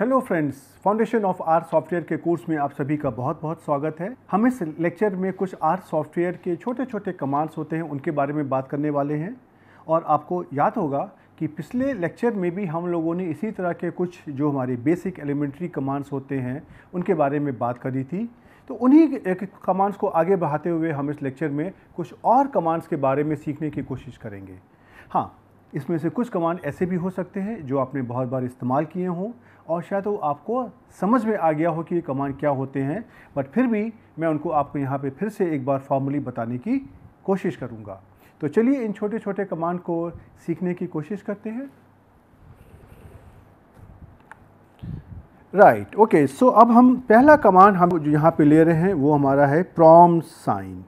Hello friends foundation of R software के course में आप सभी का बहुत बहुत स्वागत है हम इस लेक्चर में कुछ आर सॉफ्टवेयर के छोटे छोटे कमांड्स होते हैं उनके बारे में बात करने वाले हैं और आपको याद होगा कि पिछले लेक्चर में भी हम लोगों ने इसी तरह के कुछ जो हमारे बेसिक एलिमेंट्री कमांड्स होते हैं उनके बारे में बात करी थी तो उन्हीं एक कमांड्स को आगे बढ़ाते हुए हम इस लेक्चर में कुछ और कमांड्स के बारे में सीखने की कोशिश करेंगे हाँ इसमें से कुछ कमांड ऐसे भी हो सकते हैं जो आपने बहुत बार इस्तेमाल किए हों और शायद वो आपको समझ में आ गया हो कि ये कमांड क्या होते हैं बट फिर भी मैं उनको आपको यहाँ पे फिर से एक बार फॉर्मली बताने की कोशिश करूँगा तो चलिए इन छोटे छोटे कमांड को सीखने की कोशिश करते हैं राइट ओके सो अब हम पहला कमांड हम जो यहाँ पे ले रहे हैं वो हमारा है प्रॉम साइन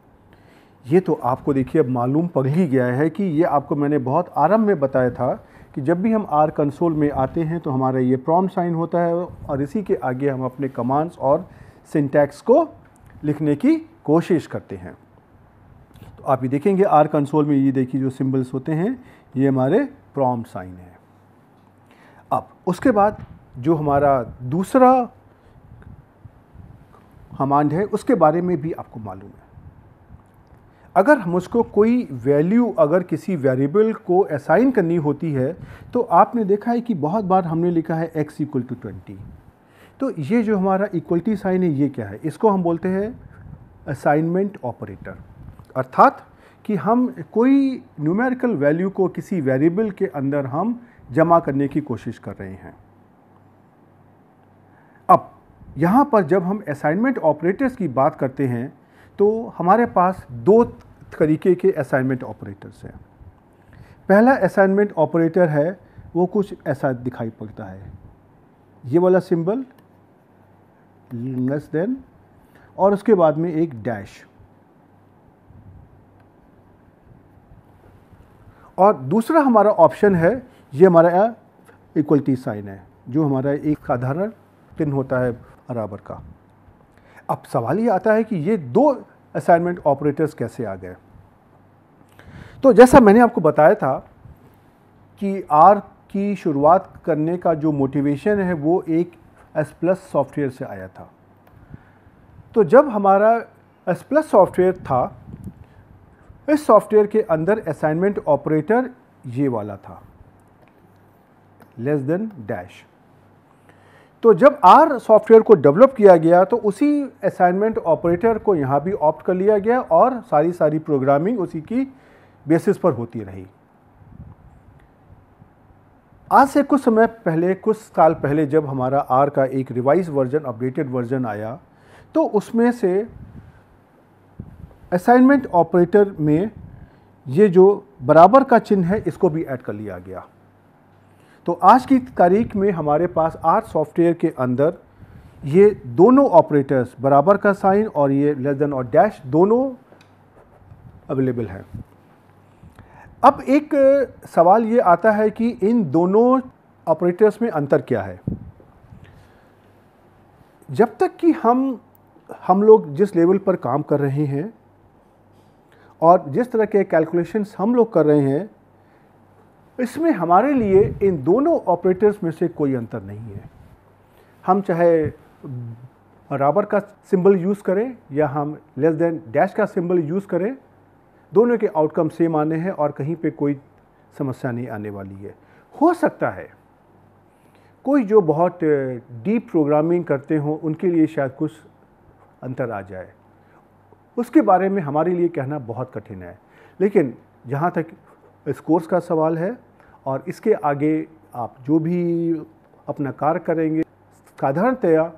ये तो आपको देखिए अब मालूम पड़ ही गया है कि ये आपको मैंने बहुत आरंभ में बताया था कि जब भी हम आर कंसोल में आते हैं तो हमारा ये प्रॉम साइन होता है और इसी के आगे हम अपने कमांड्स और सिंटैक्स को लिखने की कोशिश करते हैं तो आप ये देखेंगे आर कंसोल में ये देखिए जो सिम्बल्स होते हैं ये हमारे प्रॉम साइन है अब उसके बाद जो हमारा दूसरा कमांड है उसके बारे में भी आपको मालूम है अगर हम उसको कोई वैल्यू अगर किसी वेरिएबल को असाइन करनी होती है तो आपने देखा है कि बहुत बार हमने लिखा है x इक्वल टू ट्वेंटी तो ये जो हमारा इक्वलिटी साइन है ये क्या है इसको हम बोलते हैं असाइनमेंट ऑपरेटर अर्थात कि हम कोई न्यूमेरिकल वैल्यू को किसी वेरिएबल के अंदर हम जमा करने की कोशिश कर रहे हैं अब यहाँ पर जब हम असाइनमेंट ऑपरेटर्स की बात करते हैं तो हमारे पास दो तरीके के असाइनमेंट ऑपरेटर्स हैं पहला असाइनमेंट ऑपरेटर है वो कुछ ऐसा दिखाई पड़ता है ये वाला सिंबल लेस देन और उसके बाद में एक डैश और दूसरा हमारा ऑप्शन है ये हमारा इक्वलिटी साइन है जो हमारा एक साधारण चिन्ह होता है बराबर का अब सवाल ये आता है कि ये दो असाइनमेंट ऑपरेटर्स कैसे आ गए तो जैसा मैंने आपको बताया था कि आर की शुरुआत करने का जो मोटिवेशन है वो एक एस प्लस सॉफ्टवेयर से आया था तो जब हमारा एस प्लस सॉफ्टवेयर था इस सॉफ्टवेयर के अंदर असाइनमेंट ऑपरेटर ये वाला था लेस देन डैश तो जब आर सॉफ्टवेयर को डेवलप किया गया तो उसी असाइनमेंट ऑपरेटर को यहाँ भी ऑप्ट कर लिया गया और सारी सारी प्रोग्रामिंग उसी की बेसिस पर होती रही आज से कुछ समय पहले कुछ साल पहले जब हमारा आर का एक रिवाइज वर्जन अपडेटेड वर्जन आया तो उसमें से असाइनमेंट ऑपरेटर में ये जो बराबर का चिन्ह है इसको भी ऐड कर लिया गया तो आज की तारीख में हमारे पास आर सॉफ्टवेयर के अंदर ये दोनों ऑपरेटर्स बराबर का साइन और ये लेस देन और डैश दोनों अवेलेबल हैं अब एक सवाल ये आता है कि इन दोनों ऑपरेटर्स में अंतर क्या है जब तक कि हम हम लोग जिस लेवल पर काम कर रहे हैं और जिस तरह के कैलकुलेशंस हम लोग कर रहे हैं इसमें हमारे लिए इन दोनों ऑपरेटर्स में से कोई अंतर नहीं है हम चाहे बराबर का सिंबल यूज़ करें या हम लेस देन डैश का सिंबल यूज़ करें दोनों के आउटकम सेम आने हैं और कहीं पे कोई समस्या नहीं आने वाली है हो सकता है कोई जो बहुत डीप प्रोग्रामिंग करते हों उनके लिए शायद कुछ अंतर आ जाए उसके बारे में हमारे लिए कहना बहुत कठिन है लेकिन जहाँ तक इस कोर्स का सवाल है और इसके आगे आप जो भी अपना कार्य करेंगे साधारणतया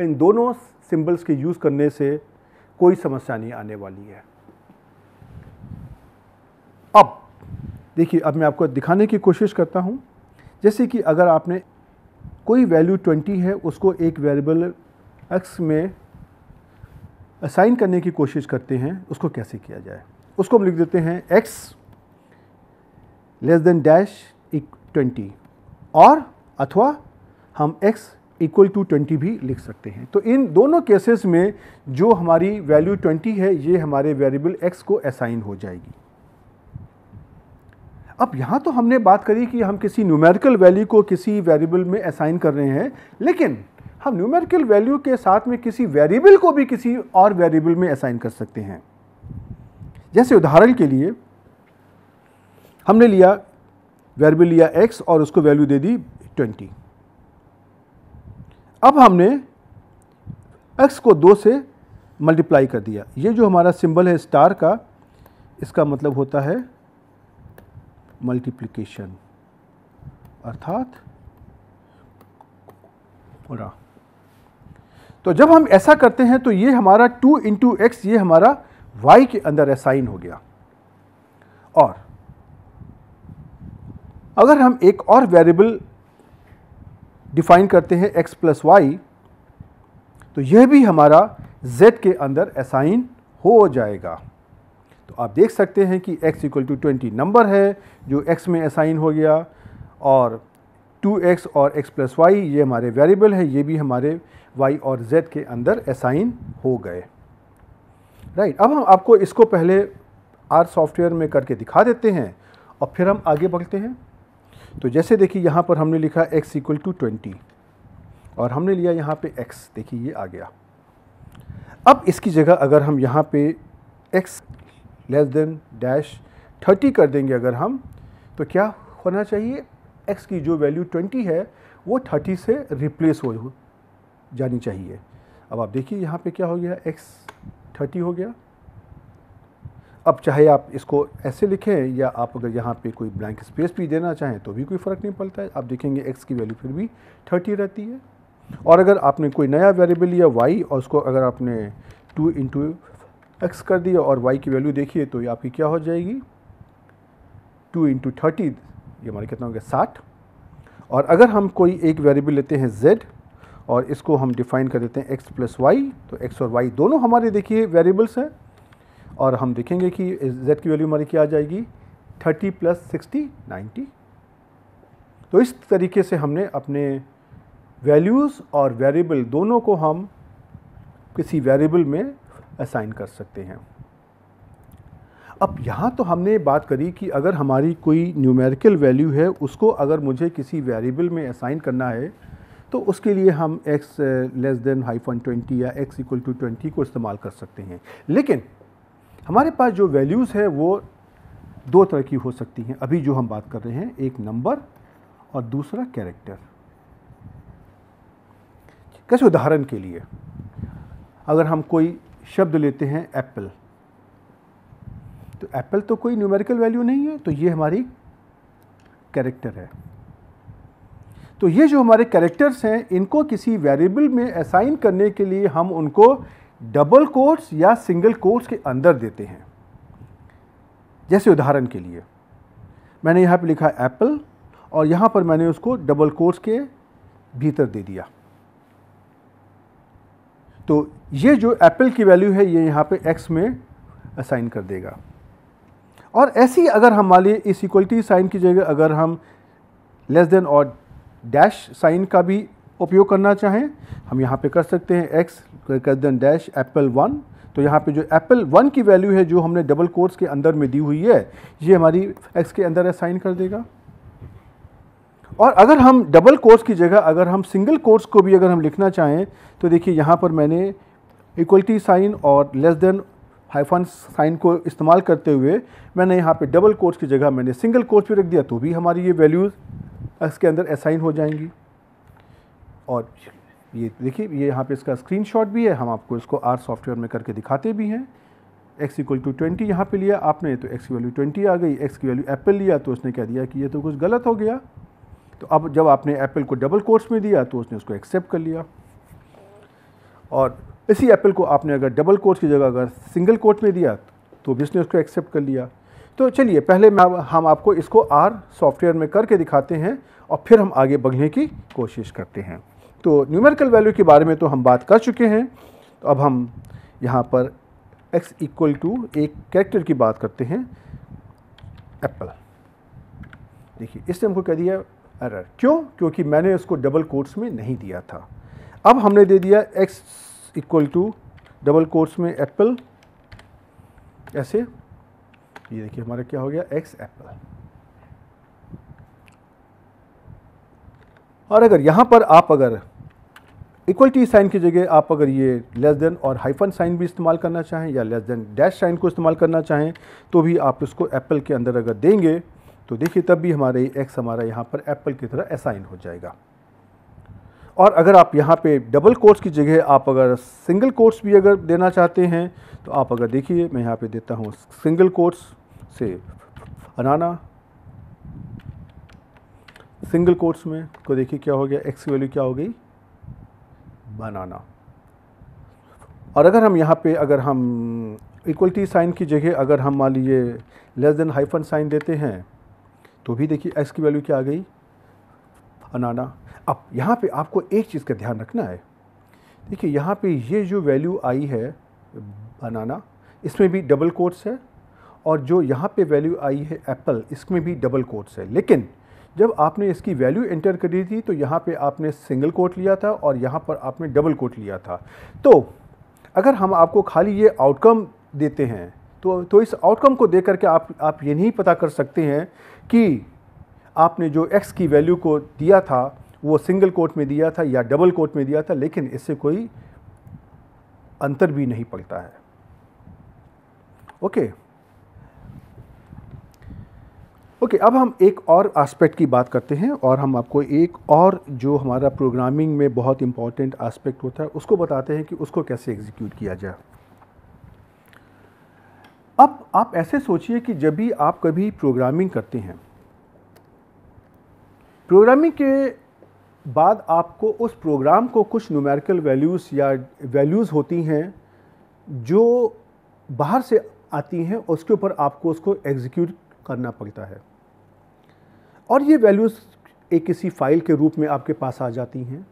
इन दोनों सिंबल्स के यूज़ करने से कोई समस्या नहीं आने वाली है अब देखिए अब मैं आपको दिखाने की कोशिश करता हूँ जैसे कि अगर आपने कोई वैल्यू 20 है उसको एक वेरिएबल एक्स में असाइन करने की कोशिश करते हैं उसको कैसे किया जाए उसको हम लिख देते हैं X less than dash twenty और अथवा हम x इक्वल टू ट्वेंटी भी लिख सकते हैं तो इन दोनों केसेस में जो हमारी वैल्यू ट्वेंटी है ये हमारे वेरिएबल x को असाइन हो जाएगी अब यहाँ तो हमने बात करी कि हम किसी न्यूमेरिकल वैल्यू को किसी वेरिएबल में असाइन कर रहे हैं लेकिन हम न्यूमेरिकल वैल्यू के साथ में किसी वेरिएबल को भी किसी और वेरिएबल में असाइन कर सकते हैं जैसे उदाहरण के लिए हमने लिया वेरिएबल लिया x और उसको वैल्यू दे दी 20 अब हमने x को दो से मल्टीप्लाई कर दिया ये जो हमारा सिंबल है स्टार का इसका मतलब होता है मल्टीप्लिकेशन अर्थात पूरा तो जब हम ऐसा करते हैं तो ये हमारा 2 इंटू एक्स ये हमारा y के अंदर असाइन हो गया और अगर हम एक और वेरिएबल डिफाइन करते हैं x प्लस वाई तो यह भी हमारा z के अंदर असाइन हो जाएगा तो आप देख सकते हैं कि x equal to twenty number है जो x में असाइन हो गया और 2x और x प्लस वाई ये हमारे वेरिएबल हैं ये भी हमारे y और z के अंदर असाइन हो गए राइट right, अब हम आपको इसको पहले आर सॉफ्टवेयर में करके दिखा देते हैं और फिर हम आगे बढ़ते हैं तो जैसे देखिए यहाँ पर हमने लिखा x इक्वल टू ट्वेंटी और हमने लिया यहाँ पे x देखिए ये आ गया अब इसकी जगह अगर हम यहाँ पे x less than dash thirty कर देंगे अगर हम तो क्या होना चाहिए x की जो वैल्यू ट्वेंटी है वो थर्टी से रिप्लेस हो जानी चाहिए अब आप देखिए यहाँ पे क्या हो गया x थर्टी हो गया अब चाहे आप इसको ऐसे लिखें या आप अगर यहाँ पे कोई ब्लैंक स्पेस भी देना चाहें तो भी कोई फ़र्क नहीं पड़ता है आप देखेंगे एक्स की वैल्यू फिर भी थर्टी रहती है और अगर आपने कोई नया वेरिएबल लिया वाई और उसको अगर आपने टू इंटू एक्स कर दिया और वाई की वैल्यू देखिए तो ये आपकी क्या हो जाएगी टू इंटू थर्टी ये हमारे कितना हो गया साठ और अगर हम कोई एक वेरिएबल लेते हैं जेड और इसको हम डिफ़ाइन कर देते हैं एक्स प्लस वाई तो एक्स और वाई दोनों हमारे देखिए वेरिएबल्स हैं और हम देखेंगे कि z की वैल्यू हमारी क्या आ जाएगी 30 प्लस सिक्सटी नाइन्टी तो इस तरीके से हमने अपने वैल्यूज़ और वेरिएबल दोनों को हम किसी वेरिएबल में असाइन कर सकते हैं अब यहाँ तो हमने बात करी कि अगर हमारी कोई न्यूमेरिकल वैल्यू है उसको अगर मुझे किसी वेरिएबल में असाइन करना है तो उसके लिए हम x less than hyphen twenty या x इक्वल टू ट्वेंटी को इस्तेमाल कर सकते हैं लेकिन हमारे पास जो वैल्यूज़ है वो दो तरह की हो सकती हैं अभी जो हम बात कर रहे हैं एक नंबर और दूसरा कैरेक्टर कैसे उदाहरण के लिए अगर हम कोई शब्द लेते हैं एप्पल तो एप्पल तो कोई न्यूमेरिकल वैल्यू नहीं है तो ये हमारी कैरेक्टर है तो ये जो हमारे कैरेक्टर्स हैं इनको किसी वेरिएबल में असाइन करने के लिए हम उनको डबल कोट्स या सिंगल कोट्स के अंदर देते हैं जैसे उदाहरण के लिए मैंने यहाँ पे लिखा एप्पल और यहाँ पर मैंने उसको डबल कोट्स के भीतर दे दिया तो ये जो एप्पल की वैल्यू है ये यहाँ पे एक्स में असाइन कर देगा और ऐसी अगर हम हमारे इस इक्वलिटी साइन की जगह अगर हम लेस देन और डैश साइन का भी उपयोग करना चाहें हम यहाँ पे कर सकते हैं एक्स कर देन डैश एप्पल वन तो यहाँ पे जो एप्पल वन की वैल्यू है जो हमने डबल कोर्स के अंदर में दी हुई है ये हमारी एक्स के अंदर असाइन कर देगा और अगर हम डबल कोर्स की जगह अगर हम सिंगल कोर्स को भी अगर हम लिखना चाहें तो देखिए यहाँ पर मैंने इक्वलिटी साइन और लेस देन हाइफन साइन को इस्तेमाल करते हुए मैंने यहाँ पे डबल कोर्स की जगह मैंने सिंगल कोर्स भी रख दिया तो भी हमारी ये वैल्यूज़ इसके अंदर असाइन हो जाएंगी और ये देखिए ये यहाँ पे इसका स्क्रीनशॉट भी है हम आपको इसको आर सॉफ्टवेयर में करके दिखाते भी हैं एक्स इक्वल टू ट्वेंटी यहाँ पर लिया आपने तो एक्स की वैल्यू ट्वेंटी आ गई एक्स की वैल्यू एप्पल लिया तो उसने कह दिया कि ये तो कुछ गलत हो गया तो अब जब आपने एप्पल को डबल कोर्स में दिया तो उसने उसको एक्सेप्ट कर लिया और इसी एप्पल को आपने अगर डबल कोर्स की जगह अगर सिंगल कोर्ट में दिया तो भी उसने उसको एक्सेप्ट कर लिया तो चलिए पहले हम आपको इसको आर सॉफ्टवेयर में करके दिखाते हैं और फिर हम आगे बढ़ने की कोशिश करते हैं तो न्यूमेरिकल वैल्यू के बारे में तो हम बात कर चुके हैं तो अब हम यहाँ पर x इक्वल टू एक कैरेक्टर की बात करते हैं एप्पल देखिए इससे हमको कह दिया एरर क्यों क्योंकि मैंने उसको डबल कोट्स में नहीं दिया था अब हमने दे दिया x equal to double quotes में एप्पल ऐसे ये देखिए हमारा क्या हो गया x एप्पल और अगर यहाँ पर आप अगर टी साइन की जगह आप अगर ये लेस देन और हाइफन साइन भी इस्तेमाल करना चाहें या लेस देन डैश साइन को इस्तेमाल करना चाहें तो भी आप इसको एप्पल के अंदर अगर देंगे तो देखिए तब भी हमारे एक्स हमारा यहाँ पर एप्पल की तरह असाइन हो जाएगा और अगर आप यहाँ पे डबल कोर्स की जगह आप अगर सिंगल कोर्स भी अगर देना चाहते हैं तो आप अगर देखिए मैं यहाँ पे देता हूँ सिंगल कोर्स से अनाना सिंगल कोर्स में तो देखिए क्या हो गया एक्स की वैल्यू क्या हो गई बनाना और अगर हम यहाँ पे अगर हम इक्वलिटी साइन की जगह अगर हम मान लीजिए लेस देन हाइफन साइन देते हैं तो भी देखिए एक्स की वैल्यू क्या आ गई बनाना अब यहाँ पे आपको एक चीज़ का ध्यान रखना है देखिए यहाँ पे ये जो वैल्यू आई है बनाना इसमें भी डबल कोट्स है और जो यहाँ पे वैल्यू आई है एप्पल इसमें भी डबल कोट्स है लेकिन जब आपने इसकी वैल्यू एंटर करी थी तो यहाँ पे आपने सिंगल कोट लिया था और यहाँ पर आपने डबल कोट लिया था तो अगर हम आपको खाली ये आउटकम देते हैं तो तो इस आउटकम को देख करके आप आप ये नहीं पता कर सकते हैं कि आपने जो एक्स की वैल्यू को दिया था वो सिंगल कोट में दिया था या डबल कोट में दिया था लेकिन इससे कोई अंतर भी नहीं पड़ता है ओके okay. ओके okay, अब हम एक और एस्पेक्ट की बात करते हैं और हम आपको एक और जो हमारा प्रोग्रामिंग में बहुत इम्पॉर्टेंट एस्पेक्ट होता है उसको बताते हैं कि उसको कैसे एग्जीक्यूट किया जाए अब आप ऐसे सोचिए कि जब भी आप कभी प्रोग्रामिंग करते हैं प्रोग्रामिंग के बाद आपको उस प्रोग्राम को कुछ न्यूमेरिकल वैल्यूज़ या वैल्यूज़ होती हैं जो बाहर से आती हैं उसके ऊपर आपको उसको एग्जीक्यूट करना पड़ता है और ये वैल्यूज़ एक किसी फ़ाइल के रूप में आपके पास आ जाती हैं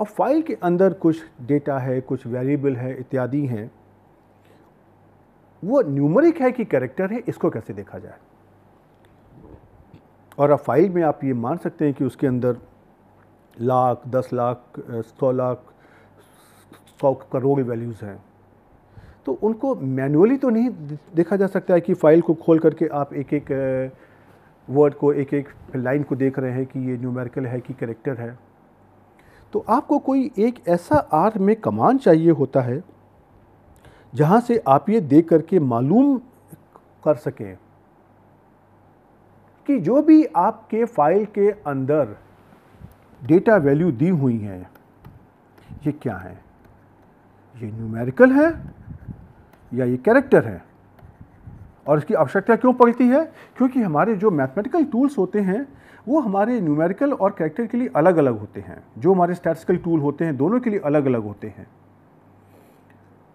और फाइल के अंदर कुछ डेटा है कुछ वेरिएबल है इत्यादि हैं वो न्यूमरिक है कि कैरेक्टर है इसको कैसे देखा जाए और अब फाइल में आप ये मान सकते हैं कि उसके अंदर लाख दस लाख सौ लाख सौ करोड़ वैल्यूज़ हैं तो उनको मैनुअली तो नहीं देखा जा सकता है कि फ़ाइल को खोल करके आप एक एक वर्ड को एक एक लाइन को देख रहे हैं कि ये न्यूमेरिकल है कि करेक्टर है तो आपको कोई एक ऐसा आर में कमान चाहिए होता है जहाँ से आप ये देख करके मालूम कर सकें कि जो भी आपके फाइल के अंदर डेटा वैल्यू दी हुई हैं ये क्या है ये न्यूमेरिकल है या ये कैरेक्टर है और इसकी आवश्यकता क्यों पड़ती है क्योंकि हमारे जो मैथमेटिकल टूल्स होते हैं वो हमारे न्यूमेरिकल और कैरेक्टर के लिए अलग अलग होते हैं जो हमारे स्टैटिस्टिकल टूल होते हैं दोनों के लिए अलग अलग होते हैं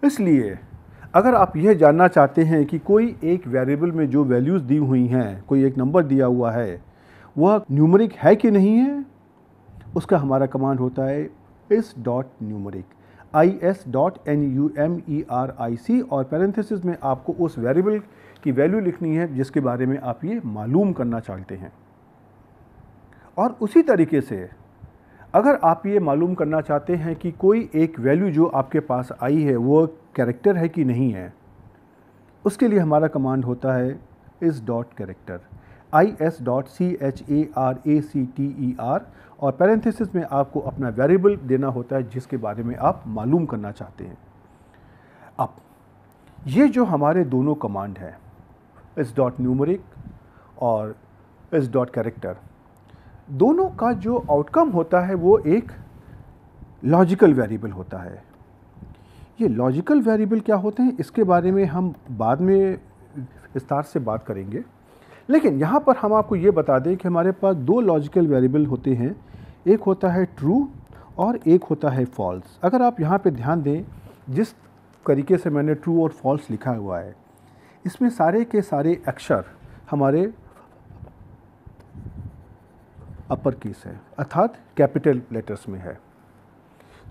इसलिए अगर आप यह जानना चाहते हैं कि कोई एक वेरिएबल में जो वैल्यूज़ दी हुई हैं कोई एक नंबर दिया हुआ है वह न्यूमरिक है कि नहीं है उसका हमारा कमांड होता है इस dot numeric I S dot N U M E R I C और पैरेंथिस में आपको उस वेरिएबल की वैल्यू लिखनी है जिसके बारे में आप ये मालूम करना चाहते हैं और उसी तरीके से अगर आप ये मालूम करना चाहते हैं कि कोई एक वैल्यू जो आपके पास आई है वो कैरेक्टर है कि नहीं है उसके लिए हमारा कमांड होता है इस dot character I S dot C H A R A C T E R और पैरेंथिस में आपको अपना वेरिएबल देना होता है जिसके बारे में आप मालूम करना चाहते हैं अब ये जो हमारे दोनों कमांड हैं इस डॉट न्यूमरिक और इस डॉट कैरेक्टर दोनों का जो आउटकम होता है वो एक लॉजिकल वेरिएबल होता है ये लॉजिकल वेरिएबल क्या होते हैं इसके बारे में हम बाद में विस्तार से बात करेंगे लेकिन यहाँ पर हम आपको ये बता दें कि हमारे पास दो लॉजिकल वेरिएबल होते हैं एक होता है ट्रू और एक होता है फॉल्स अगर आप यहाँ पे ध्यान दें जिस तरीके से मैंने ट्रू और फॉल्स लिखा हुआ है इसमें सारे के सारे अक्षर हमारे अपर केस है अर्थात कैपिटल लेटर्स में है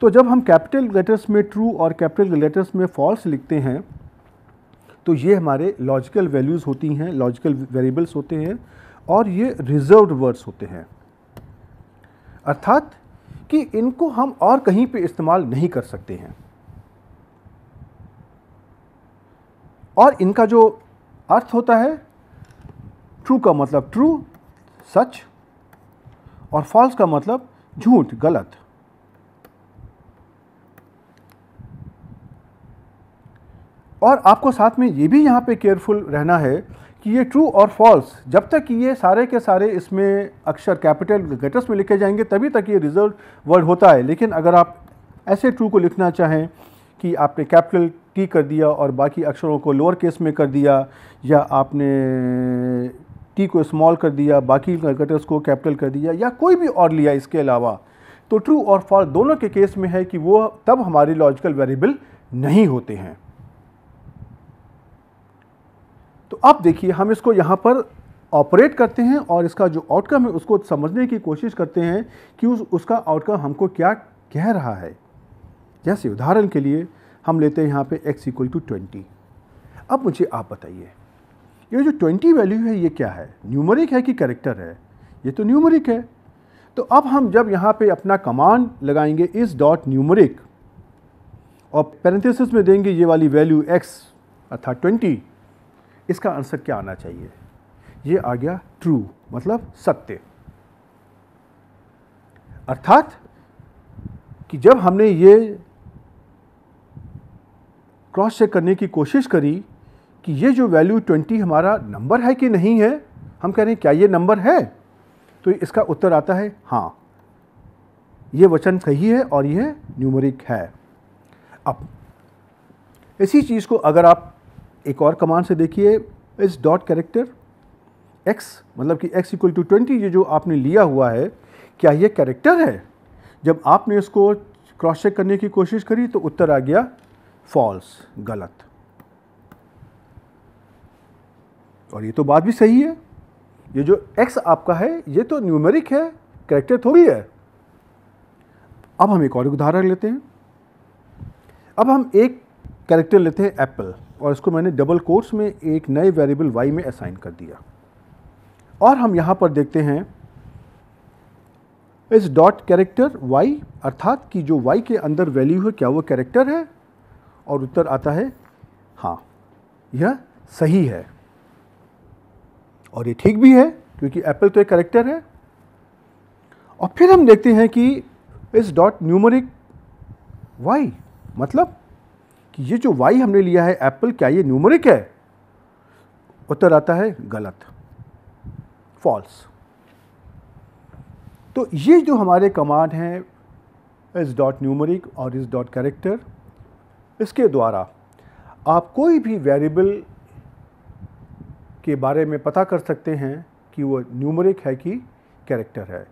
तो जब हम कैपिटल लेटर्स में ट्रू और कैपिटल लेटर्स में फॉल्स लिखते हैं तो ये हमारे लॉजिकल वैल्यूज़ होती हैं लॉजिकल वेरिएबल्स होते हैं और ये रिजर्व्ड वर्ड्स होते हैं अर्थात कि इनको हम और कहीं पे इस्तेमाल नहीं कर सकते हैं और इनका जो अर्थ होता है ट्रू का मतलब ट्रू सच और फॉल्स का मतलब झूठ गलत और आपको साथ में ये भी यहाँ पे केयरफुल रहना है कि ये ट्रू और फॉल्स जब तक ये सारे के सारे इसमें अक्षर कैपिटल गेटर्स में लिखे जाएंगे तभी तक ये रिजर्व वर्ड होता है लेकिन अगर आप ऐसे ट्रू को लिखना चाहें कि आपने कैपिटल टी कर दिया और बाकी अक्षरों को लोअर केस में कर दिया या आपने टी को स्मॉल कर दिया बाकी लेटर्स को कैपिटल कर दिया या कोई भी और लिया इसके अलावा तो ट्रू और फॉल दोनों के केस में है कि वो तब हमारे लॉजिकल वेरिएबल नहीं होते हैं तो अब देखिए हम इसको यहाँ पर ऑपरेट करते हैं और इसका जो आउटकम है उसको समझने की कोशिश करते हैं कि उस उसका आउटकम हमको क्या कह रहा है जैसे उदाहरण के लिए हम लेते हैं यहाँ पे x इक्वल टू ट्वेंटी अब मुझे आप बताइए ये जो ट्वेंटी वैल्यू है ये क्या है न्यूमरिक है कि करेक्टर है ये तो न्यूमरिक है तो अब हम जब यहाँ पे अपना कमांड लगाएंगे इस डॉट न्यूमरिक और पैरेंथेसिस में देंगे ये वाली वैल्यू x अर्थात ट्वेंटी इसका आंसर क्या आना चाहिए ये आ गया ट्रू मतलब सत्य अर्थात कि जब हमने ये क्रॉस चेक करने की कोशिश करी कि ये जो वैल्यू 20 हमारा नंबर है कि नहीं है हम कह रहे हैं क्या ये नंबर है तो इसका उत्तर आता है हाँ ये वचन सही है और यह न्यूमरिक है अब इसी चीज़ को अगर आप एक और कमांड से देखिए इस डॉट कैरेक्टर x मतलब कि x इक्वल टू ट्वेंटी ये जो आपने लिया हुआ है क्या ये कैरेक्टर है जब आपने इसको क्रॉस चेक करने की कोशिश करी तो उत्तर आ गया फॉल्स गलत और ये तो बात भी सही है ये जो x आपका है ये तो न्यूमेरिक है कैरेक्टर थोड़ी है अब हम एक और उदाहरण लेते हैं अब हम एक कैरेक्टर लेते हैं एप्पल और इसको मैंने डबल कोर्स में एक नए वेरिएबल y में असाइन कर दिया और हम यहाँ पर देखते हैं इस डॉट कैरेक्टर y अर्थात कि जो y के अंदर वैल्यू है क्या वो कैरेक्टर है और उत्तर आता है हाँ यह सही है और ये ठीक भी है क्योंकि एप्पल तो एक करेक्टर है और फिर हम देखते हैं कि इस डॉट न्यूमरिक वाई मतलब कि ये जो वाई हमने लिया है एप्पल क्या ये न्यूमरिक है उत्तर आता है गलत फॉल्स तो ये जो हमारे कमांड हैं इस डॉट न्यूमरिक और इस डॉट करेक्टर इसके द्वारा आप कोई भी वेरिएबल के बारे में पता कर सकते हैं कि वो न्यूमरिक है कि कैरेक्टर है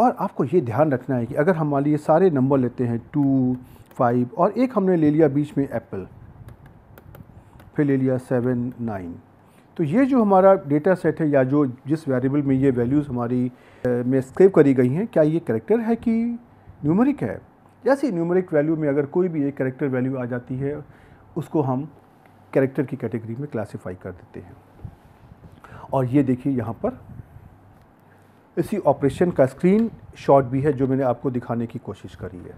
और आपको ये ध्यान रखना है कि अगर हम मान सारे नंबर लेते हैं टू फाइव और एक हमने ले लिया बीच में एप्पल फिर ले लिया सेवन नाइन तो ये जो हमारा डेटा सेट है या जो जिस वेरिएबल में ये वैल्यूज़ हमारी में स्केव करी गई हैं क्या ये करेक्टर है कि न्यूमरिक है जैसे न्यूमरिक वैल्यू में अगर कोई भी एक करेक्टर वैल्यू आ जाती है उसको हम करेक्टर की कैटेगरी में क्लासीफाई कर देते हैं और ये देखिए यहाँ पर इसी ऑपरेशन का स्क्रीन शॉट भी है जो मैंने आपको दिखाने की कोशिश करी है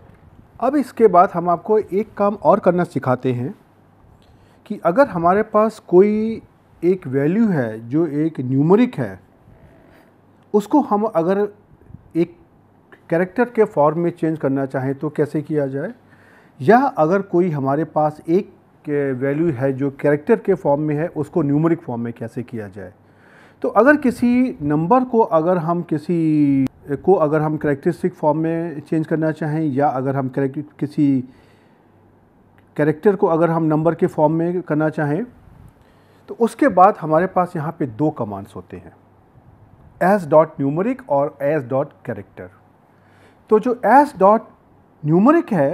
अब इसके बाद हम आपको एक काम और करना सिखाते हैं कि अगर हमारे पास कोई एक वैल्यू है जो एक न्यूमरिक है उसको हम अगर कैरेक्टर के फॉर्म में चेंज करना चाहें तो कैसे किया जाए या अगर कोई हमारे पास एक वैल्यू है जो कैरेक्टर के फॉर्म में है उसको न्यूमरिक फॉर्म में कैसे किया जाए तो अगर किसी नंबर को अगर हम किसी को अगर हम करेक्टरिस्टिक फॉर्म में चेंज करना चाहें या अगर हम करेक्ट किसी कैरेक्टर को अगर हम नंबर के फॉर्म में करना चाहें तो उसके बाद हमारे पास यहाँ पे दो कमांड्स होते हैं एस डॉट न्यूमरिक और एस डॉट कैरेक्टर तो जो एस डॉट न्यूमरिक है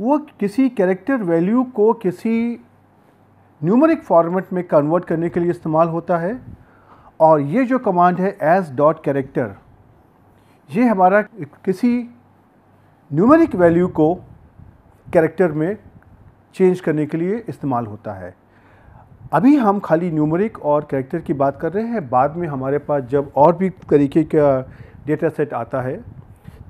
वो किसी कैरेक्टर वैल्यू को किसी न्यूमरिक फॉर्मेट में कन्वर्ट करने के लिए इस्तेमाल होता है और ये जो कमांड है एस डॉट कैरेक्टर ये हमारा किसी न्यूमरिक वैल्यू को कैरेक्टर में चेंज करने के लिए इस्तेमाल होता है अभी हम खाली न्यूमरिक और कैरेक्टर की बात कर रहे हैं बाद में हमारे पास जब और भी तरीके का डेटा सेट आता है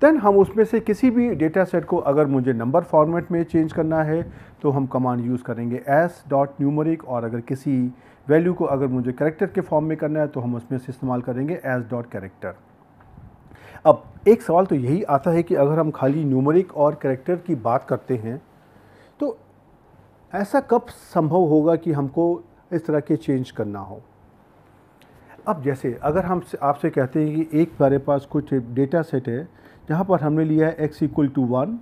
देन हम उसमें से किसी भी डेटा सेट को अगर मुझे नंबर फॉर्मेट में चेंज करना है तो हम कमांड यूज़ करेंगे एस डॉट न्यूमरिक और अगर किसी वैल्यू को अगर मुझे करेक्टर के फॉर्म में करना है तो हम उसमें से इस्तेमाल करेंगे एस डॉट करेक्टर अब एक सवाल तो यही आता है कि अगर हम खाली न्यूमरिक और करेक्टर की बात करते हैं तो ऐसा कब संभव होगा कि हमको इस तरह के चेंज करना हो अब जैसे अगर हम आपसे कहते हैं कि एक हमारे पास कुछ डेटा सेट है यहाँ पर हमने लिया है एक्स इक्वल टू वन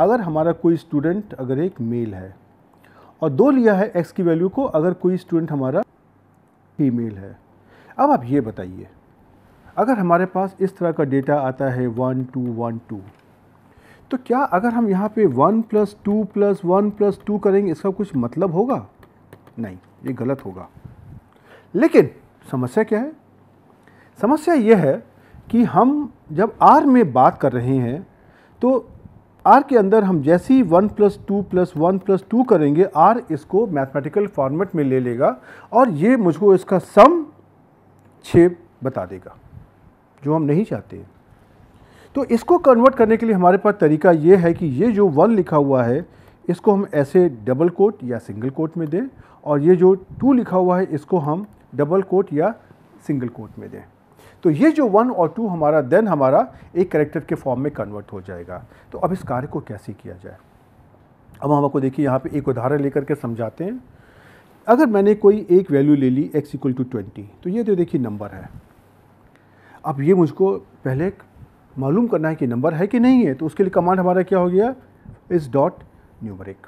अगर हमारा कोई स्टूडेंट अगर एक मेल है और दो लिया है एक्स की वैल्यू को अगर कोई स्टूडेंट हमारा फीमेल है अब आप ये बताइए अगर हमारे पास इस तरह का डेटा आता है वन टू वन टू तो क्या अगर हम यहाँ पे one plus two plus one plus two करेंगे इसका कुछ मतलब होगा नहीं ये गलत होगा लेकिन समस्या क्या है समस्या ये है कि हम जब आर में बात कर रहे हैं तो आर के अंदर हम जैसे ही one plus two plus one plus two करेंगे आर इसको मैथमेटिकल फॉर्मेट में ले लेगा और ये मुझको इसका सम छ बता देगा जो हम नहीं चाहते तो इसको कन्वर्ट करने के लिए हमारे पास तरीका ये है कि ये जो वन लिखा हुआ है इसको हम ऐसे डबल कोट या सिंगल कोट में दें और ये जो टू लिखा हुआ है इसको हम डबल कोट या सिंगल कोट में दें तो ये जो वन और टू हमारा देन हमारा एक करेक्टर के फॉर्म में कन्वर्ट हो जाएगा तो अब इस कार्य को कैसे किया जाए अब हम आपको देखिए यहाँ पे एक उदाहरण लेकर के समझाते हैं अगर मैंने कोई एक वैल्यू ले ली एक्स इक्वल टू ट्वेंटी तो ये तो देखिए नंबर है अब ये मुझको पहले मालूम करना है कि नंबर है कि नहीं है तो उसके लिए कमांड हमारा क्या हो गया इस डॉट न्यूमरिक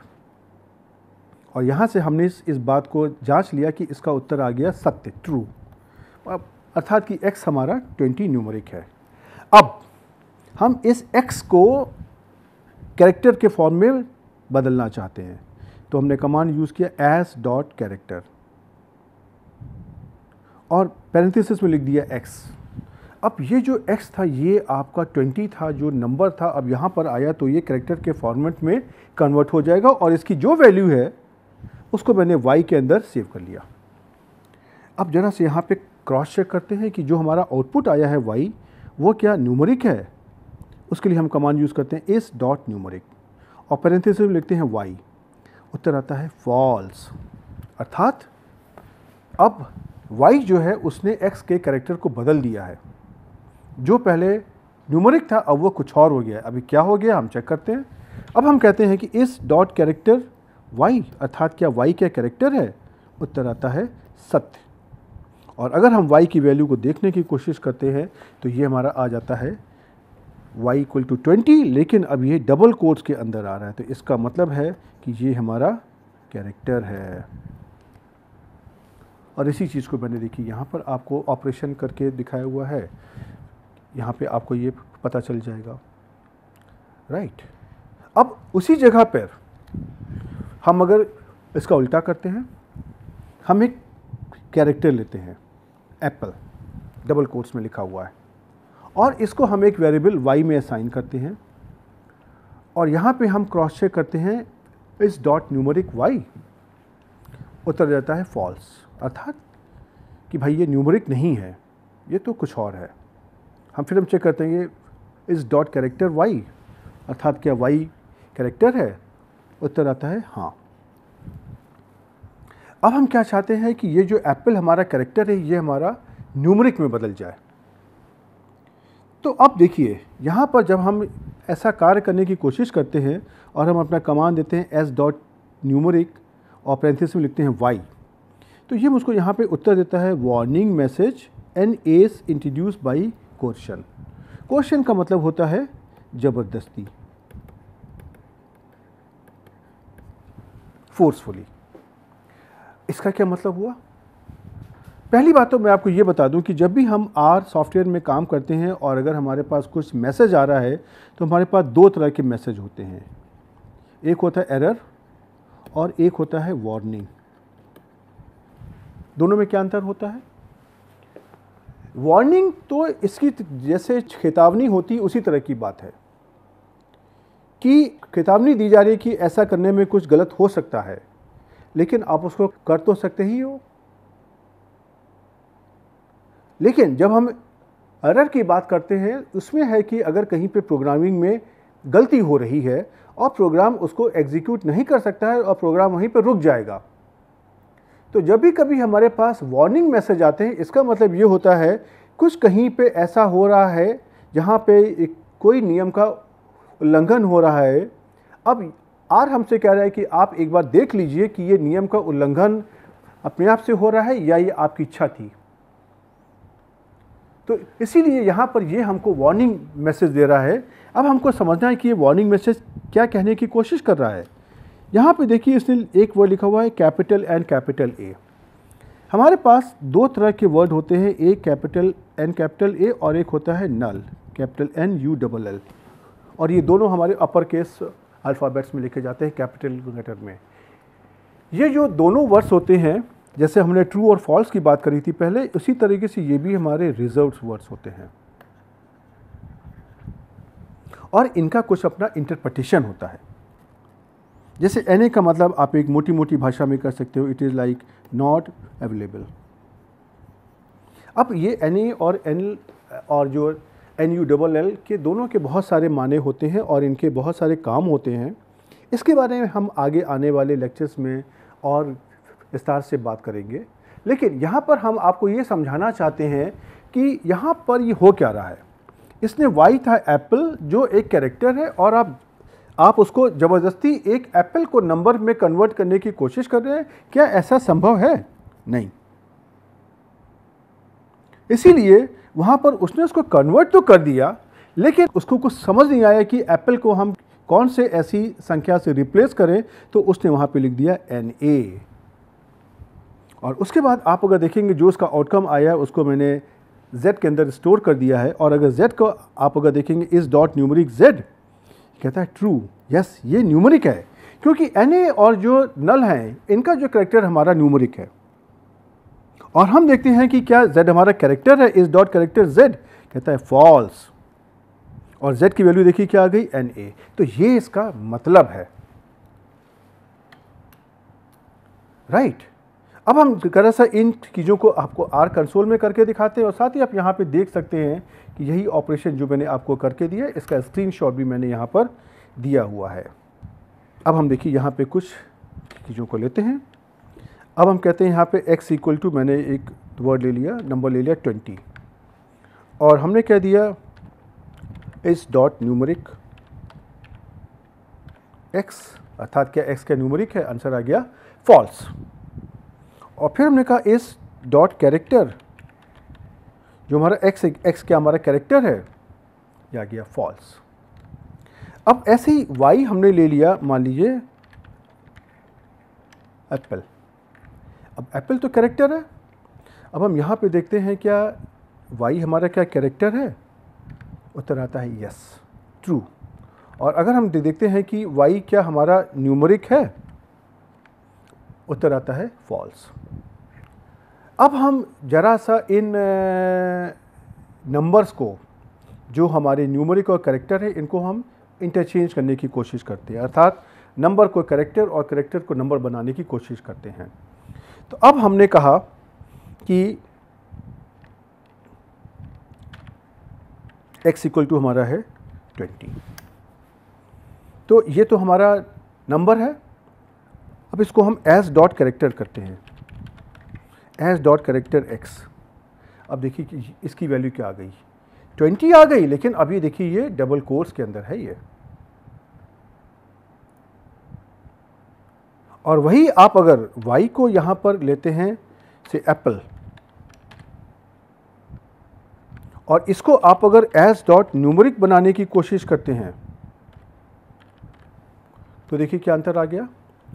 और यहाँ से हमने इस, इस बात को जांच लिया कि इसका उत्तर आ गया सत्य ट्रू अब अर्थात कि x हमारा 20 न्यूमरिक है अब हम इस x को कैरेक्टर के फॉर्म में बदलना चाहते हैं तो हमने कमांड यूज़ किया एस डॉट कैरेक्टर और पैरेंथिस में लिख दिया x अब ये जो x था ये आपका 20 था जो नंबर था अब यहाँ पर आया तो ये करेक्टर के फॉर्मेट में कन्वर्ट हो जाएगा और इसकी जो वैल्यू है उसको मैंने y के अंदर सेव कर लिया अब ज़रा से यहाँ पे क्रॉस चेक करते हैं कि जो हमारा आउटपुट आया है वाई वो क्या न्यूमरिक है उसके लिए हम कमांड यूज़ करते हैं इस डॉट न्यूमरिक और पेरेंथिस में लिखते हैं वाई उत्तर आता है फॉल्स अर्थात अब वाई जो है उसने एक्स के कैरेक्टर को बदल दिया है जो पहले न्यूमरिक था अब वो कुछ और हो गया है अभी क्या हो गया हम चेक करते हैं अब हम कहते हैं कि इस डॉट कैरेक्टर वाई अर्थात क्या वाई क्या कैरेक्टर है उत्तर आता है सत्य और अगर हम y की वैल्यू को देखने की कोशिश करते हैं तो ये हमारा आ जाता है y इक्वल टू ट्वेंटी लेकिन अब ये डबल कोर्स के अंदर आ रहा है तो इसका मतलब है कि ये हमारा कैरेक्टर है और इसी चीज़ को मैंने देखी यहाँ पर आपको ऑपरेशन करके दिखाया हुआ है यहाँ पे आपको ये पता चल जाएगा राइट अब उसी जगह पर हम अगर इसका उल्टा करते हैं हम एक कैरेक्टर लेते हैं एप्पल डबल कोर्स में लिखा हुआ है और इसको हम एक वेरिएबल वाई में असाइन करते हैं और यहाँ पे हम क्रॉस चेक करते हैं इस डॉट न्यूमरिक वाई उतर जाता है फॉल्स अर्थात कि भाई ये न्यूमरिक नहीं है ये तो कुछ और है हम फिर हम चेक करते हैं ये इस डॉट कैरेक्टर वाई अर्थात क्या वाई कैरेक्टर है उत्तर आता है हाँ अब हम क्या चाहते हैं कि ये जो एप्पल हमारा करेक्टर है ये हमारा न्यूमरिक में बदल जाए तो अब देखिए यहाँ पर जब हम ऐसा कार्य करने की कोशिश करते हैं और हम अपना कमान देते हैं एस डॉट न्यूमरिक और पैंथिस में लिखते हैं वाई तो ये मुझको यहाँ पे उत्तर देता है warning message N S introduce by question question का मतलब होता है ज़बरदस्ती फोर्सफुली इसका क्या मतलब हुआ पहली बात तो मैं आपको ये बता दूं कि जब भी हम आर सॉफ्टवेयर में काम करते हैं और अगर हमारे पास कुछ मैसेज आ रहा है तो हमारे पास दो तरह के मैसेज होते हैं एक होता है एरर और एक होता है वार्निंग दोनों में क्या अंतर होता है वार्निंग तो इसकी जैसे चेतावनी होती उसी तरह की बात है कि चेतावनी दी जा रही है कि ऐसा करने में कुछ गलत हो सकता है लेकिन आप उसको कर तो सकते ही हो लेकिन जब हम एरर की बात करते हैं उसमें है कि अगर कहीं पे प्रोग्रामिंग में गलती हो रही है और प्रोग्राम उसको एग्जीक्यूट नहीं कर सकता है और प्रोग्राम वहीं पर रुक जाएगा तो जब भी कभी हमारे पास वार्निंग मैसेज आते हैं इसका मतलब ये होता है कुछ कहीं पे ऐसा हो रहा है जहाँ पे एक कोई नियम का उल्लंघन हो रहा है अब आर हमसे कह रहा है कि आप एक बार देख लीजिए कि ये नियम का उल्लंघन अपने आप से हो रहा है या ये आपकी इच्छा थी तो इसीलिए यहाँ पर ये हमको वार्निंग मैसेज दे रहा है अब हमको समझना है कि ये वार्निंग मैसेज क्या कहने की कोशिश कर रहा है यहाँ पे देखिए इसने एक वर्ड लिखा हुआ है कैपिटल एंड कैपिटल ए हमारे पास दो तरह के वर्ड होते हैं एक कैपिटल एन कैपिटल ए और एक होता है null capital N U double L और ये दोनों हमारे अपर केस अल्फ़ाबेट्स में लिखे जाते हैं कैपिटल लेटर में ये जो दोनों वर्ड्स होते हैं जैसे हमने ट्रू और फॉल्स की बात करी थी पहले उसी तरीके से ये भी हमारे रिजर्व वर्ड्स होते हैं और इनका कुछ अपना इंटरप्रटेशन होता है जैसे एनए का मतलब आप एक मोटी मोटी भाषा में कर सकते हो it is like not available अब ये एनए और एन और जो एन यू डबल एल के दोनों के बहुत सारे माने होते हैं और इनके बहुत सारे काम होते हैं इसके बारे में हम आगे आने वाले लेक्चर्स में और विस्तार से बात करेंगे लेकिन यहाँ पर हम आपको ये समझाना चाहते हैं कि यहाँ पर ये यह हो क्या रहा है इसने वाई था एप्पल जो एक कैरेक्टर है और आप आप उसको ज़बरदस्ती एक एप्पल को नंबर में कन्वर्ट करने की कोशिश कर रहे हैं क्या ऐसा संभव है नहीं इसीलिए वहाँ पर उसने उसको कन्वर्ट तो कर दिया लेकिन उसको कुछ समझ नहीं आया कि एप्पल को हम कौन से ऐसी संख्या से रिप्लेस करें तो उसने वहाँ पे लिख दिया एन ए और उसके बाद आप अगर देखेंगे जो उसका आउटकम आया उसको मैंने z के अंदर स्टोर कर दिया है और अगर z को आप अगर देखेंगे इस डॉट न्यूमरिक z कहता है ट्रू यस ये न्यूमरिक है क्योंकि एन ए और जो नल हैं इनका जो करेक्टर हमारा न्यूमरिक है और हम देखते हैं कि क्या जेड हमारा कैरेक्टर है इस डॉट कैरेक्टर जेड कहता है फॉल्स और जेड की वैल्यू देखिए क्या आ गई एन ए तो ये इसका मतलब है राइट right. अब हम कर सा इन चीज़ों को आपको आर कंसोल में करके दिखाते हैं और साथ ही आप यहाँ पे देख सकते हैं कि यही ऑपरेशन जो मैंने आपको करके दिया इसका स्क्रीनशॉट भी मैंने यहाँ पर दिया हुआ है अब हम देखिए यहाँ पे कुछ चीज़ों को लेते हैं अब हम कहते हैं यहाँ पे x इक्वल टू मैंने एक वर्ड ले लिया नंबर ले लिया ट्वेंटी और हमने कह दिया इस डॉट न्यूमरिक x अर्थात क्या x का न्यूमरिक है आंसर आ गया फॉल्स और फिर हमने कहा इस डॉट कैरेक्टर जो हमारा x x क्या हमारा कैरेक्टर है यह आ गया फॉल्स अब ऐसे ही y हमने ले लिया मान लीजिए एप्पल अब एप्पल तो करेक्टर है अब हम यहाँ पे देखते हैं क्या वाई हमारा क्या कैरेक्टर है उत्तर आता है यस ट्रू और अगर हम देखते हैं कि वाई क्या हमारा न्यूमरिक है उत्तर आता है फॉल्स अब हम ज़रा सा इन नंबर्स को जो हमारे न्यूमरिक और करेक्टर है इनको हम इंटरचेंज करने की कोशिश करते हैं अर्थात नंबर को करेक्टर और करेक्टर को नंबर बनाने की कोशिश करते हैं तो अब हमने कहा कि x इक्वल टू हमारा है 20 तो ये तो हमारा नंबर है अब इसको हम एस डॉट करेक्टर करते हैं एस डॉट करेक्टर x अब देखिए कि इसकी वैल्यू क्या आ गई 20 आ गई लेकिन अभी देखिए ये डबल कोर्स के अंदर है ये और वही आप अगर y को यहाँ पर लेते हैं से एप्पल और इसको आप अगर एस डॉट न्यूमरिक बनाने की कोशिश करते हैं तो देखिए क्या अंतर आ गया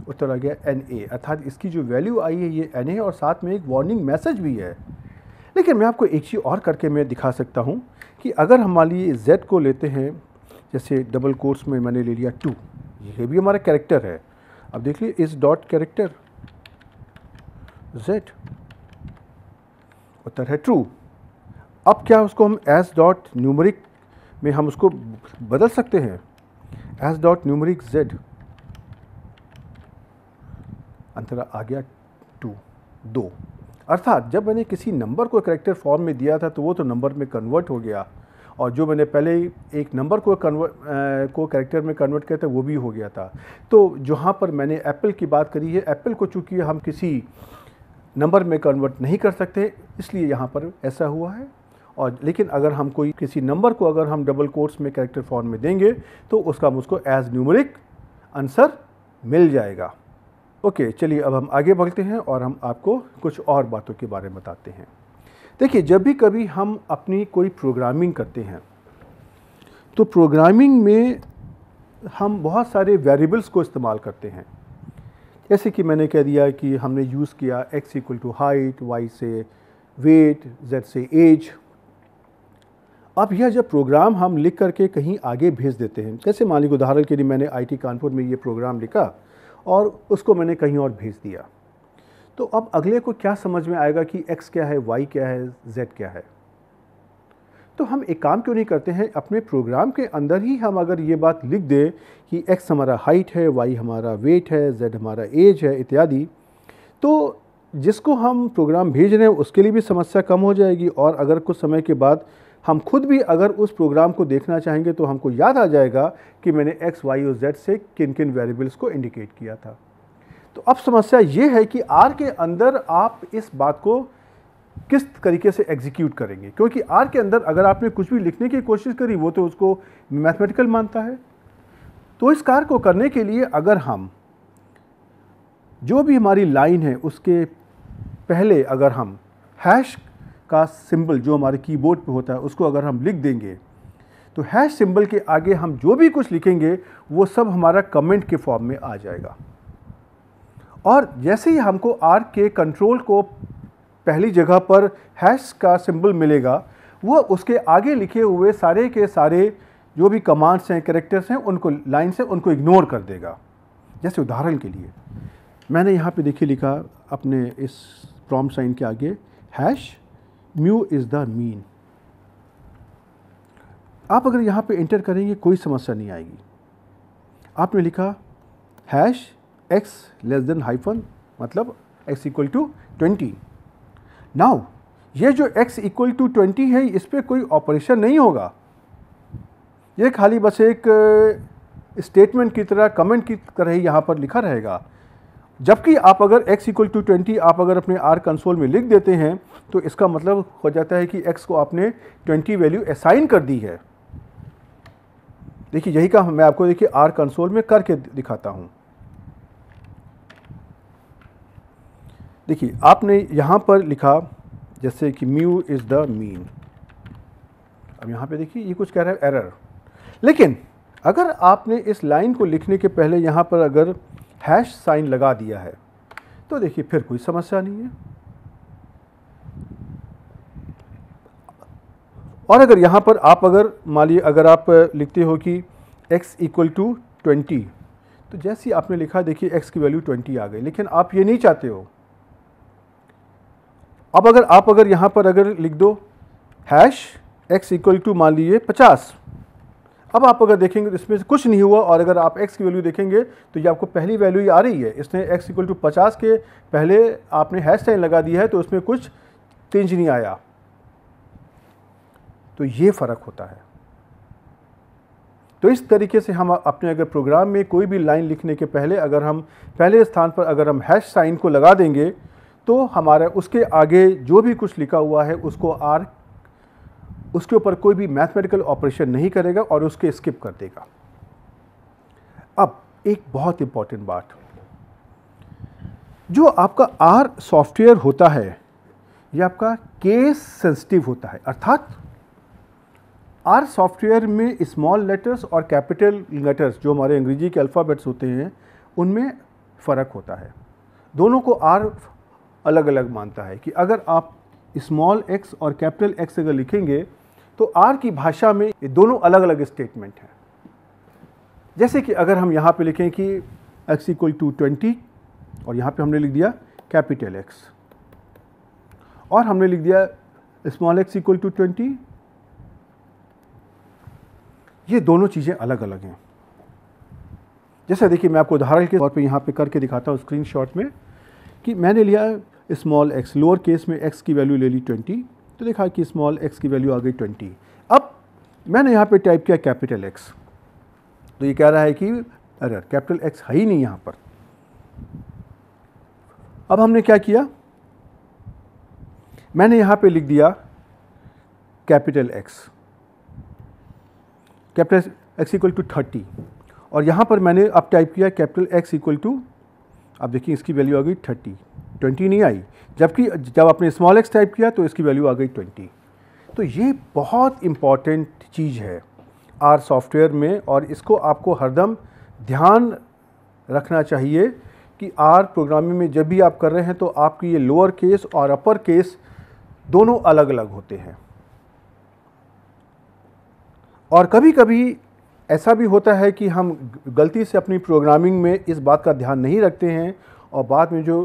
उत्तर आ गया एन ए अर्थात इसकी जो वैल्यू आई है ये एन ए और साथ में एक वार्निंग मैसेज भी है लेकिन मैं आपको एक चीज़ और करके मैं दिखा सकता हूँ कि अगर हमारी जेड को लेते हैं जैसे डबल कोर्स में मैंने ले लिया टू ये भी हमारा कैरेक्टर है अब देखिए इस डॉट कैरेक्टर z उत्तर है ट्रू अब क्या उसको हम एस डॉट न्यूमरिक में हम उसको बदल सकते हैं एस डॉट न्यूमरिक जेड अंतरा आ गया टू दो अर्थात जब मैंने किसी नंबर को करेक्टर फॉर्म में दिया था तो वो तो नंबर में कन्वर्ट हो गया और जो मैंने पहले ही एक नंबर को कन्वर्ट को कैरेक्टर में कन्वर्ट किया था वो भी हो गया था तो जहाँ पर मैंने एप्पल की बात करी है एप्पल को चूँकि हम किसी नंबर में कन्वर्ट नहीं कर सकते इसलिए यहाँ पर ऐसा हुआ है और लेकिन अगर हम कोई किसी नंबर को अगर हम डबल कोर्स में कैरेक्टर फॉर्म में देंगे तो उसका मुझको एज न्यूमरिक आंसर मिल जाएगा ओके चलिए अब हम आगे बढ़ते हैं और हम आपको कुछ और बातों के बारे में बताते हैं देखिए जब भी कभी हम अपनी कोई प्रोग्रामिंग करते हैं तो प्रोग्रामिंग में हम बहुत सारे वेरिएबल्स को इस्तेमाल करते हैं जैसे कि मैंने कह दिया कि हमने यूज़ किया x equal to height y से वेट z से एज अब यह जब प्रोग्राम हम लिख करके कहीं आगे भेज देते हैं जैसे मान लीजिए उदाहरण के लिए मैंने टी कानपुर में ये प्रोग्राम लिखा और उसको मैंने कहीं और भेज दिया तो अब अगले को क्या समझ में आएगा कि एक्स क्या है वाई क्या है जेड क्या है तो हम एक काम क्यों नहीं करते हैं अपने प्रोग्राम के अंदर ही हम अगर ये बात लिख दें कि एक्स हमारा हाइट है वाई हमारा वेट है जेड हमारा एज है इत्यादि तो जिसको हम प्रोग्राम भेज रहे हैं उसके लिए भी समस्या कम हो जाएगी और अगर कुछ समय के बाद हम खुद भी अगर उस प्रोग्राम को देखना चाहेंगे तो हमको याद आ जाएगा कि मैंने एक्स वाई और जेड से किन किन वेरिएबल्स को इंडिकेट किया था तो अब समस्या ये है कि आर के अंदर आप इस बात को किस तरीके से एग्जीक्यूट करेंगे क्योंकि आर के अंदर अगर आपने कुछ भी लिखने की कोशिश करी वो तो उसको मैथमेटिकल मानता है तो इस कार्य को करने के लिए अगर हम जो भी हमारी लाइन है उसके पहले अगर हम हैश का सिंबल जो हमारे कीबोर्ड पे होता है उसको अगर हम लिख देंगे तो हैश सिंबल के आगे हम जो भी कुछ लिखेंगे वो सब हमारा कमेंट के फॉर्म में आ जाएगा और जैसे ही हमको आर के कंट्रोल को पहली जगह पर हैश का सिंबल मिलेगा वह उसके आगे लिखे हुए सारे के सारे जो भी कमांड्स हैं करेक्टर्स हैं उनको लाइन से उनको इग्नोर कर देगा जैसे उदाहरण के लिए मैंने यहाँ पे देखिए लिखा अपने इस प्रॉम साइन के आगे hash mu is the mean आप अगर यहाँ पे इंटर करेंगे कोई समस्या नहीं आएगी आपने लिखा hash x less than hyphen मतलब x equal to twenty now ये जो x इक्वल टू ट्वेंटी है इस पर कोई ऑपरेशन नहीं होगा ये खाली बस एक स्टेटमेंट की तरह कमेंट की तरह ही यहाँ पर लिखा रहेगा जबकि आप अगर x इक्वल टू ट्वेंटी आप अगर अपने R कंसोल में लिख देते हैं तो इसका मतलब हो जाता है कि x को आपने 20 वैल्यू असाइन कर दी है देखिए यही का मैं आपको देखिए R कंसोल में करके दिखाता हूँ देखिए आपने यहाँ पर लिखा जैसे कि म्यू इज़ द मीन अब यहाँ पे देखिए ये कुछ कह रहा है एरर लेकिन अगर आपने इस लाइन को लिखने के पहले यहाँ पर अगर हैश साइन लगा दिया है तो देखिए फिर कोई समस्या नहीं है और अगर यहाँ पर आप अगर मानिए अगर आप लिखते हो कि x इक्वल टू ट्वेंटी तो जैसे ही आपने लिखा देखिए x की वैल्यू 20 आ गई लेकिन आप ये नहीं चाहते हो अब अगर आप अगर यहाँ पर अगर लिख दो हैश एक्स इक्वल टू मान लीजिए पचास अब आप अगर देखेंगे तो इसमें से कुछ नहीं हुआ और अगर आप x की वैल्यू देखेंगे तो ये आपको पहली वैल्यू ही आ रही है इसने x इक्वल टू पचास के पहले आपने हैश साइन लगा दिया है तो उसमें कुछ चेंज नहीं आया तो ये फ़र्क होता है तो इस तरीके से हम अपने अगर प्रोग्राम में कोई भी लाइन लिखने के पहले अगर हम पहले स्थान पर अगर हम हैश साइन को लगा देंगे तो हमारा उसके आगे जो भी कुछ लिखा हुआ है उसको आर उसके ऊपर कोई भी मैथमेटिकल ऑपरेशन नहीं करेगा और उसके स्किप कर देगा अब एक बहुत इम्पॉर्टेंट बात जो आपका आर सॉफ्टवेयर होता है ये आपका केस सेंसिटिव होता है अर्थात आर सॉफ्टवेयर में स्मॉल लेटर्स और कैपिटल लेटर्स जो हमारे अंग्रेजी के अल्फ़ाबेट्स होते हैं उनमें फ़र्क होता है दोनों को आर अलग अलग मानता है कि अगर आप स्मॉल एक्स और कैपिटल एक्स अगर लिखेंगे तो आर की भाषा में ये दोनों अलग अलग स्टेटमेंट हैं जैसे कि अगर हम यहाँ पे लिखें कि x इक्वल टू ट्वेंटी और यहाँ पे हमने लिख दिया कैपिटल x और हमने लिख दिया small x equal to twenty ये दोनों चीज़ें अलग अलग हैं जैसे देखिए मैं आपको उदाहरण के तौर पे यहाँ पे करके दिखाता हूँ स्क्रीनशॉट में कि मैंने लिया स्मॉल एक्स लोअर केस में एक्स की वैल्यू ले ली ट्वेंटी तो देखा कि स्मॉल एक्स की वैल्यू आ गई ट्वेंटी अब मैंने यहाँ पे टाइप किया कैपिटल एक्स तो ये कह रहा है कि अरे कैपिटल एक्स है ही नहीं यहाँ पर अब हमने क्या किया मैंने यहाँ पे लिख दिया capital X capital X equal to thirty और यहाँ पर मैंने अब टाइप किया कैपिटल एक्स इक्वल टू अब देखिए इसकी वैल्यू आ गई थर्टी ट्वेंटी नहीं आई जबकि जब आपने स्मॉल एक्स टाइप किया तो इसकी वैल्यू आ गई ट्वेंटी तो ये बहुत इम्पॉर्टेंट चीज़ है आर सॉफ्टवेयर में और इसको आपको हरदम ध्यान रखना चाहिए कि आर प्रोग्रामिंग में जब भी आप कर रहे हैं तो आपकी ये लोअर केस और अपर केस दोनों अलग अलग होते हैं और कभी कभी ऐसा भी होता है कि हम गलती से अपनी प्रोग्रामिंग में इस बात का ध्यान नहीं रखते हैं और बाद में जो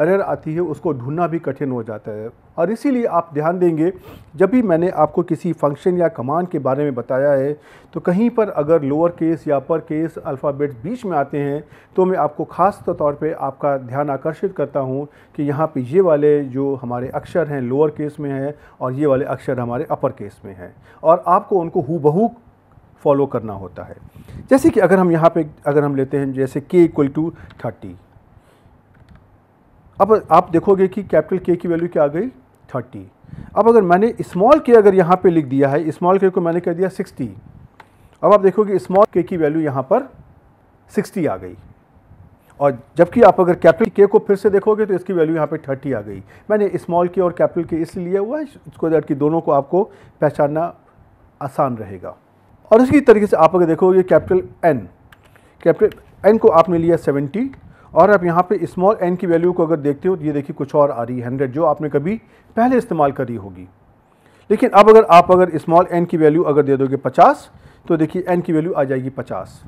एरर आती है उसको ढूंढना भी कठिन हो जाता है और इसीलिए आप ध्यान देंगे जब भी मैंने आपको किसी फंक्शन या कमांड के बारे में बताया है तो कहीं पर अगर लोअर केस या अपर केस अल्फ़ाबेट बीच में आते हैं तो मैं आपको ख़ास तौर पे आपका ध्यान आकर्षित करता हूँ कि यहाँ पे ये वाले जो हमारे अक्षर हैं लोअर केस में हैं और ये वाले अक्षर हमारे अपर केस में हैं और आपको उनको हु फॉलो करना होता है जैसे कि अगर हम यहाँ पर अगर हम लेते हैं जैसे के इक्वल टू थर्टी अब आप देखोगे कि कैपिटल के की वैल्यू क्या आ गई थर्टी अब अगर मैंने स्मॉल के अगर यहाँ पे लिख दिया है स्मॉल के को मैंने कह दिया सिक्सटी अब आप देखोगे स्मॉल के की वैल्यू यहाँ पर सिक्सटी आ गई और जबकि आप अगर कैपिटल के को फिर से देखोगे तो इसकी वैल्यू यहाँ पे थर्टी आ गई मैंने स्मॉल के और कैपिटल के इसलिए लिया हुआ है इसको दैट कि दोनों को आपको पहचानना आसान रहेगा और इसी तरीके से आप अगर देखोगे कैपिटल एन कैपिटल एन को आपने लिया सेवेंटी और आप यहाँ पे स्मॉल एन की वैल्यू को अगर देखते हो तो ये देखिए कुछ और आ रही है हंड्रेड जो आपने कभी पहले इस्तेमाल करी होगी लेकिन अब अगर आप अगर स्मॉल एन की वैल्यू अगर दे दोगे पचास तो देखिए एन की वैल्यू आ जाएगी पचास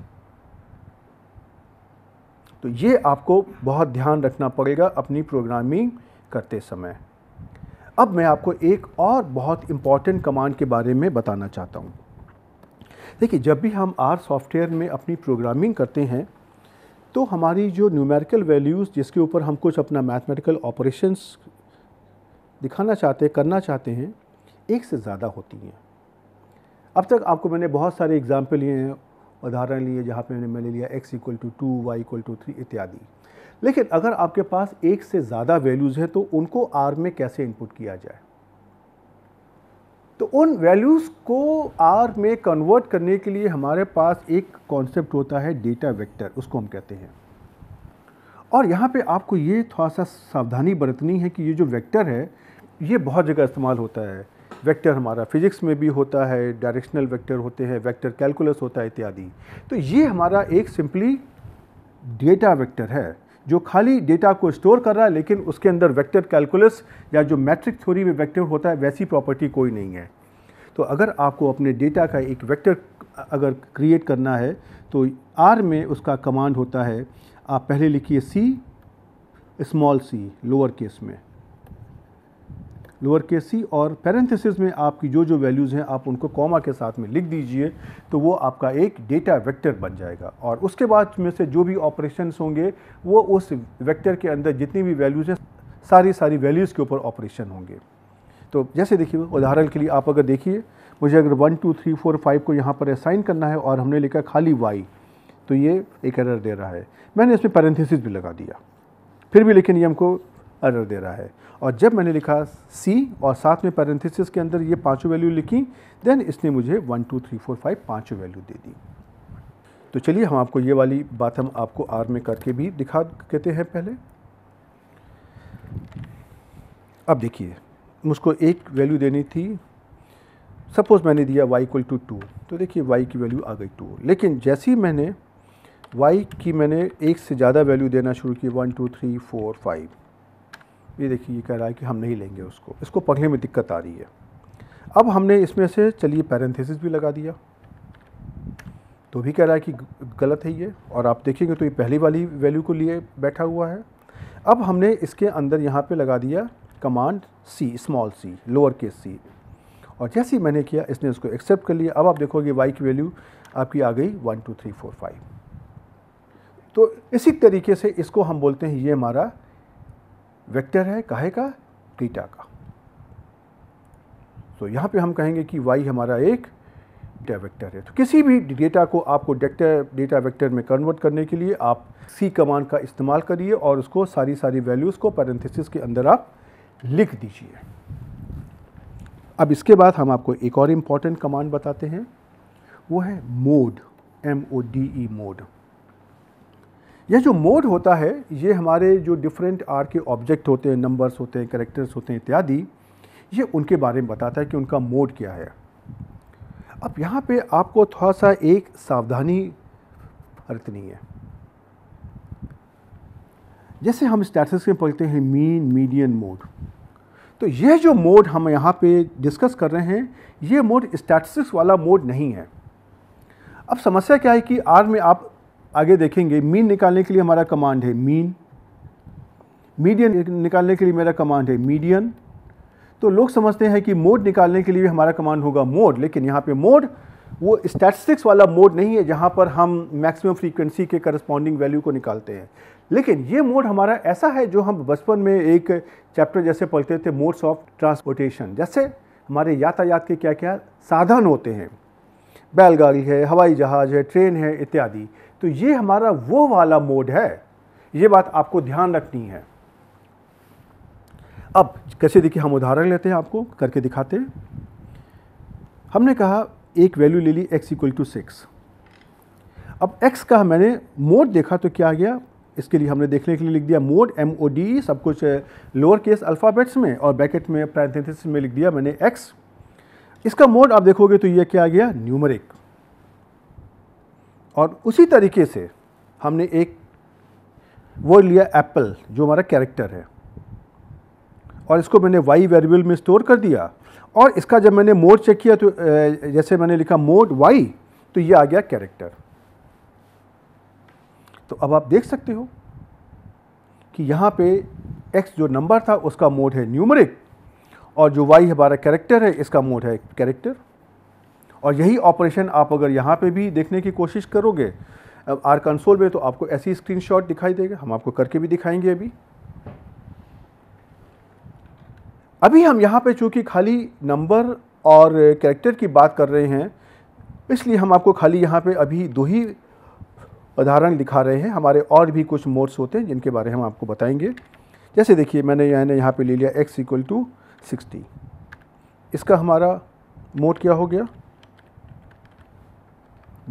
तो ये आपको बहुत ध्यान रखना पड़ेगा अपनी प्रोग्रामिंग करते समय अब मैं आपको एक और बहुत इम्पॉर्टेंट कमांड के बारे में बताना चाहता हूँ देखिए जब भी हम आर सॉफ्टवेयर में अपनी प्रोग्रामिंग करते हैं तो हमारी जो न्यूमेरिकल वैल्यूज़ जिसके ऊपर हम कुछ अपना मैथमेटिकल ऑपरेशंस दिखाना चाहते करना चाहते हैं एक से ज़्यादा होती हैं अब तक आपको मैंने बहुत सारे एग्जाम्पल लिए हैं उदाहरण लिए जहाँ पे मैंने मैंने लिया X equal to two Y equal to three इत्यादि लेकिन अगर आपके पास एक से ज़्यादा वैल्यूज़ हैं तो उनको आर में कैसे इनपुट किया जाए तो उन वैल्यूज़ को आर में कन्वर्ट करने के लिए हमारे पास एक कॉन्सेप्ट होता है डेटा वेक्टर उसको हम कहते हैं और यहाँ पे आपको ये थोड़ा सा सावधानी बरतनी है कि ये जो वेक्टर है ये बहुत जगह इस्तेमाल होता है वेक्टर हमारा फिजिक्स में भी होता है डायरेक्शनल वेक्टर होते हैं वेक्टर कैलकुलस होता है इत्यादि तो ये हमारा एक सिंपली डेटा वेक्टर है जो खाली डेटा को स्टोर कर रहा है लेकिन उसके अंदर वेक्टर कैलकुलस या जो मैट्रिक थ्योरी में वेक्टर होता है वैसी प्रॉपर्टी कोई नहीं है तो अगर आपको अपने डेटा का एक वेक्टर अगर क्रिएट करना है तो आर में उसका कमांड होता है आप पहले लिखिए सी स्मॉल सी लोअर केस में लोअर केस सी और पेरेंथेसिस में आपकी जो जो वैल्यूज़ हैं आप उनको कॉमा के साथ में लिख दीजिए तो वो आपका एक डेटा वेक्टर बन जाएगा और उसके बाद में से जो भी ऑपरेशंस होंगे वो उस वेक्टर के अंदर जितनी भी वैल्यूज़ हैं सारी सारी वैल्यूज़ के ऊपर ऑपरेशन होंगे तो जैसे देखिए उदाहरण के लिए आप अगर देखिए मुझे अगर one two three four five को यहाँ पर असाइन करना है और हमने लिखा खाली वाई तो ये एक एरर दे रहा है मैंने इसमें पैरेंथेसिस भी लगा दिया फिर भी लेकिन ये हमको एरर दे रहा है और जब मैंने लिखा C और साथ में पैरेंथिस के अंदर ये पांचों वैल्यू लिखी देन इसने मुझे one two three four five पाँचों वैल्यू दे दी तो चलिए हम आपको ये वाली बात हम आपको आर में करके भी दिखा देते हैं पहले अब देखिए मुझको एक वैल्यू देनी थी सपोज़ मैंने दिया y इक्वल टू टू तो देखिए y की वैल्यू आ गई टू लेकिन जैसे ही मैंने y की मैंने एक से ज़्यादा वैल्यू देना शुरू की one two three four five ये देखिए ये कह रहा है कि हम नहीं लेंगे उसको इसको पकड़ने में दिक्कत आ रही है अब हमने इसमें से चलिए पैरेंथेसिस भी लगा दिया तो भी कह रहा है कि गलत है ये और आप देखेंगे तो ये पहली वाली वैल्यू को लिए बैठा हुआ है अब हमने इसके अंदर यहाँ पे लगा दिया कमांड सी स्मॉल सी लोअर केस सी और जैसे ही मैंने किया इसने उसको एक्सेप्ट कर लिया अब आप देखोगे वाई की वैल्यू आपकी आ गई one two three four five तो इसी तरीके से इसको हम बोलते हैं ये हमारा वेक्टर है काहे का थीटा का तो यहाँ पे हम कहेंगे कि वाई हमारा एक डेटा वेक्टर है तो किसी भी डेटा को आपको डेक्टर डेटा वेक्टर में कन्वर्ट करने के लिए आप सी कमांड का इस्तेमाल करिए और उसको सारी सारी वैल्यूज़ को पैरेंथिस के अंदर आप लिख दीजिए अब इसके बाद हम आपको एक और इम्पॉर्टेंट कमांड बताते हैं वो है mode M O D E mode यह जो मोड होता है ये हमारे जो डिफरेंट आर के ऑब्जेक्ट होते हैं नंबर्स होते हैं करेक्टर्स होते हैं इत्यादि ये उनके बारे में बताता है कि उनका मोड क्या है अब यहाँ पे आपको थोड़ा सा एक सावधानी बरतनी है जैसे हम स्टैटस में पढ़ते हैं मीन मीडियन मोड तो यह जो मोड हम यहाँ पे डिस्कस कर रहे हैं ये मोड स्टैटिस्टिक्स वाला मोड नहीं है अब समस्या क्या है कि आर में आप आगे देखेंगे मीन निकालने के लिए हमारा कमांड है मीन मीडियन निकालने के लिए मेरा कमांड है मीडियन तो लोग समझते हैं कि मोड निकालने के लिए हमारा कमांड होगा मोड लेकिन यहाँ पे मोड वो स्टैटिस्टिक्स वाला मोड नहीं है जहाँ पर हम मैक्सिमम फ्रीक्वेंसी के करस्पॉन्डिंग वैल्यू को निकालते हैं लेकिन ये मोड हमारा ऐसा है जो हम बचपन में एक चैप्टर जैसे पढ़ते थे मोड्स ऑफ ट्रांसपोर्टेशन जैसे हमारे यातायात के क्या क्या साधन होते हैं बैलगाड़ी है हवाई जहाज़ है ट्रेन है इत्यादि तो ये हमारा वो वाला मोड है ये बात आपको ध्यान रखनी है अब कैसे देखिए हम उदाहरण लेते हैं आपको करके दिखाते हैं हमने कहा एक वैल्यू ले ली x इक्वल टू सिक्स अब x का मैंने मोड देखा तो क्या आ गया इसके लिए हमने देखने के लिए लिख दिया मोड एम ओ डी सब कुछ लोअर केस अल्फ़ाबेट्स में और बैकेट में प्राइथेंथिस में लिख दिया मैंने x इसका मोड आप देखोगे तो ये क्या आ गया न्यूमरिक और उसी तरीके से हमने एक वो लिया एप्पल जो हमारा कैरेक्टर है और इसको मैंने वाई वेरिएबल में स्टोर कर दिया और इसका जब मैंने मोड चेक किया तो जैसे मैंने लिखा मोड वाई तो ये आ गया कैरेक्टर तो अब आप देख सकते हो कि यहाँ पे एक्स जो नंबर था उसका मोड है न्यूमरिक और जो वाई हमारा कैरेक्टर है इसका मोड है कैरेक्टर और यही ऑपरेशन आप अगर यहाँ पे भी देखने की कोशिश करोगे आर कंसोल में तो आपको ऐसी स्क्रीनशॉट दिखाई देगा हम आपको करके भी दिखाएंगे अभी अभी हम यहाँ पे चूँकि खाली नंबर और कैरेक्टर की बात कर रहे हैं इसलिए हम आपको खाली यहाँ पे अभी दो ही उदाहरण दिखा रहे हैं हमारे और भी कुछ मोड्स होते हैं जिनके बारे में हम आपको बताएंगे जैसे देखिए मैंने यहाँ यहाँ पर ले लिया एक्स इक्वल टू सिक्सटी इसका हमारा मोड क्या हो गया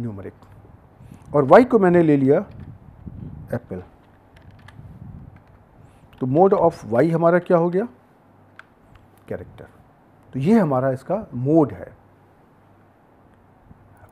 न्यूमरिक और y को मैंने ले लिया एप्पल तो मोड ऑफ y हमारा क्या हो गया कैरेक्टर तो ये हमारा इसका मोड है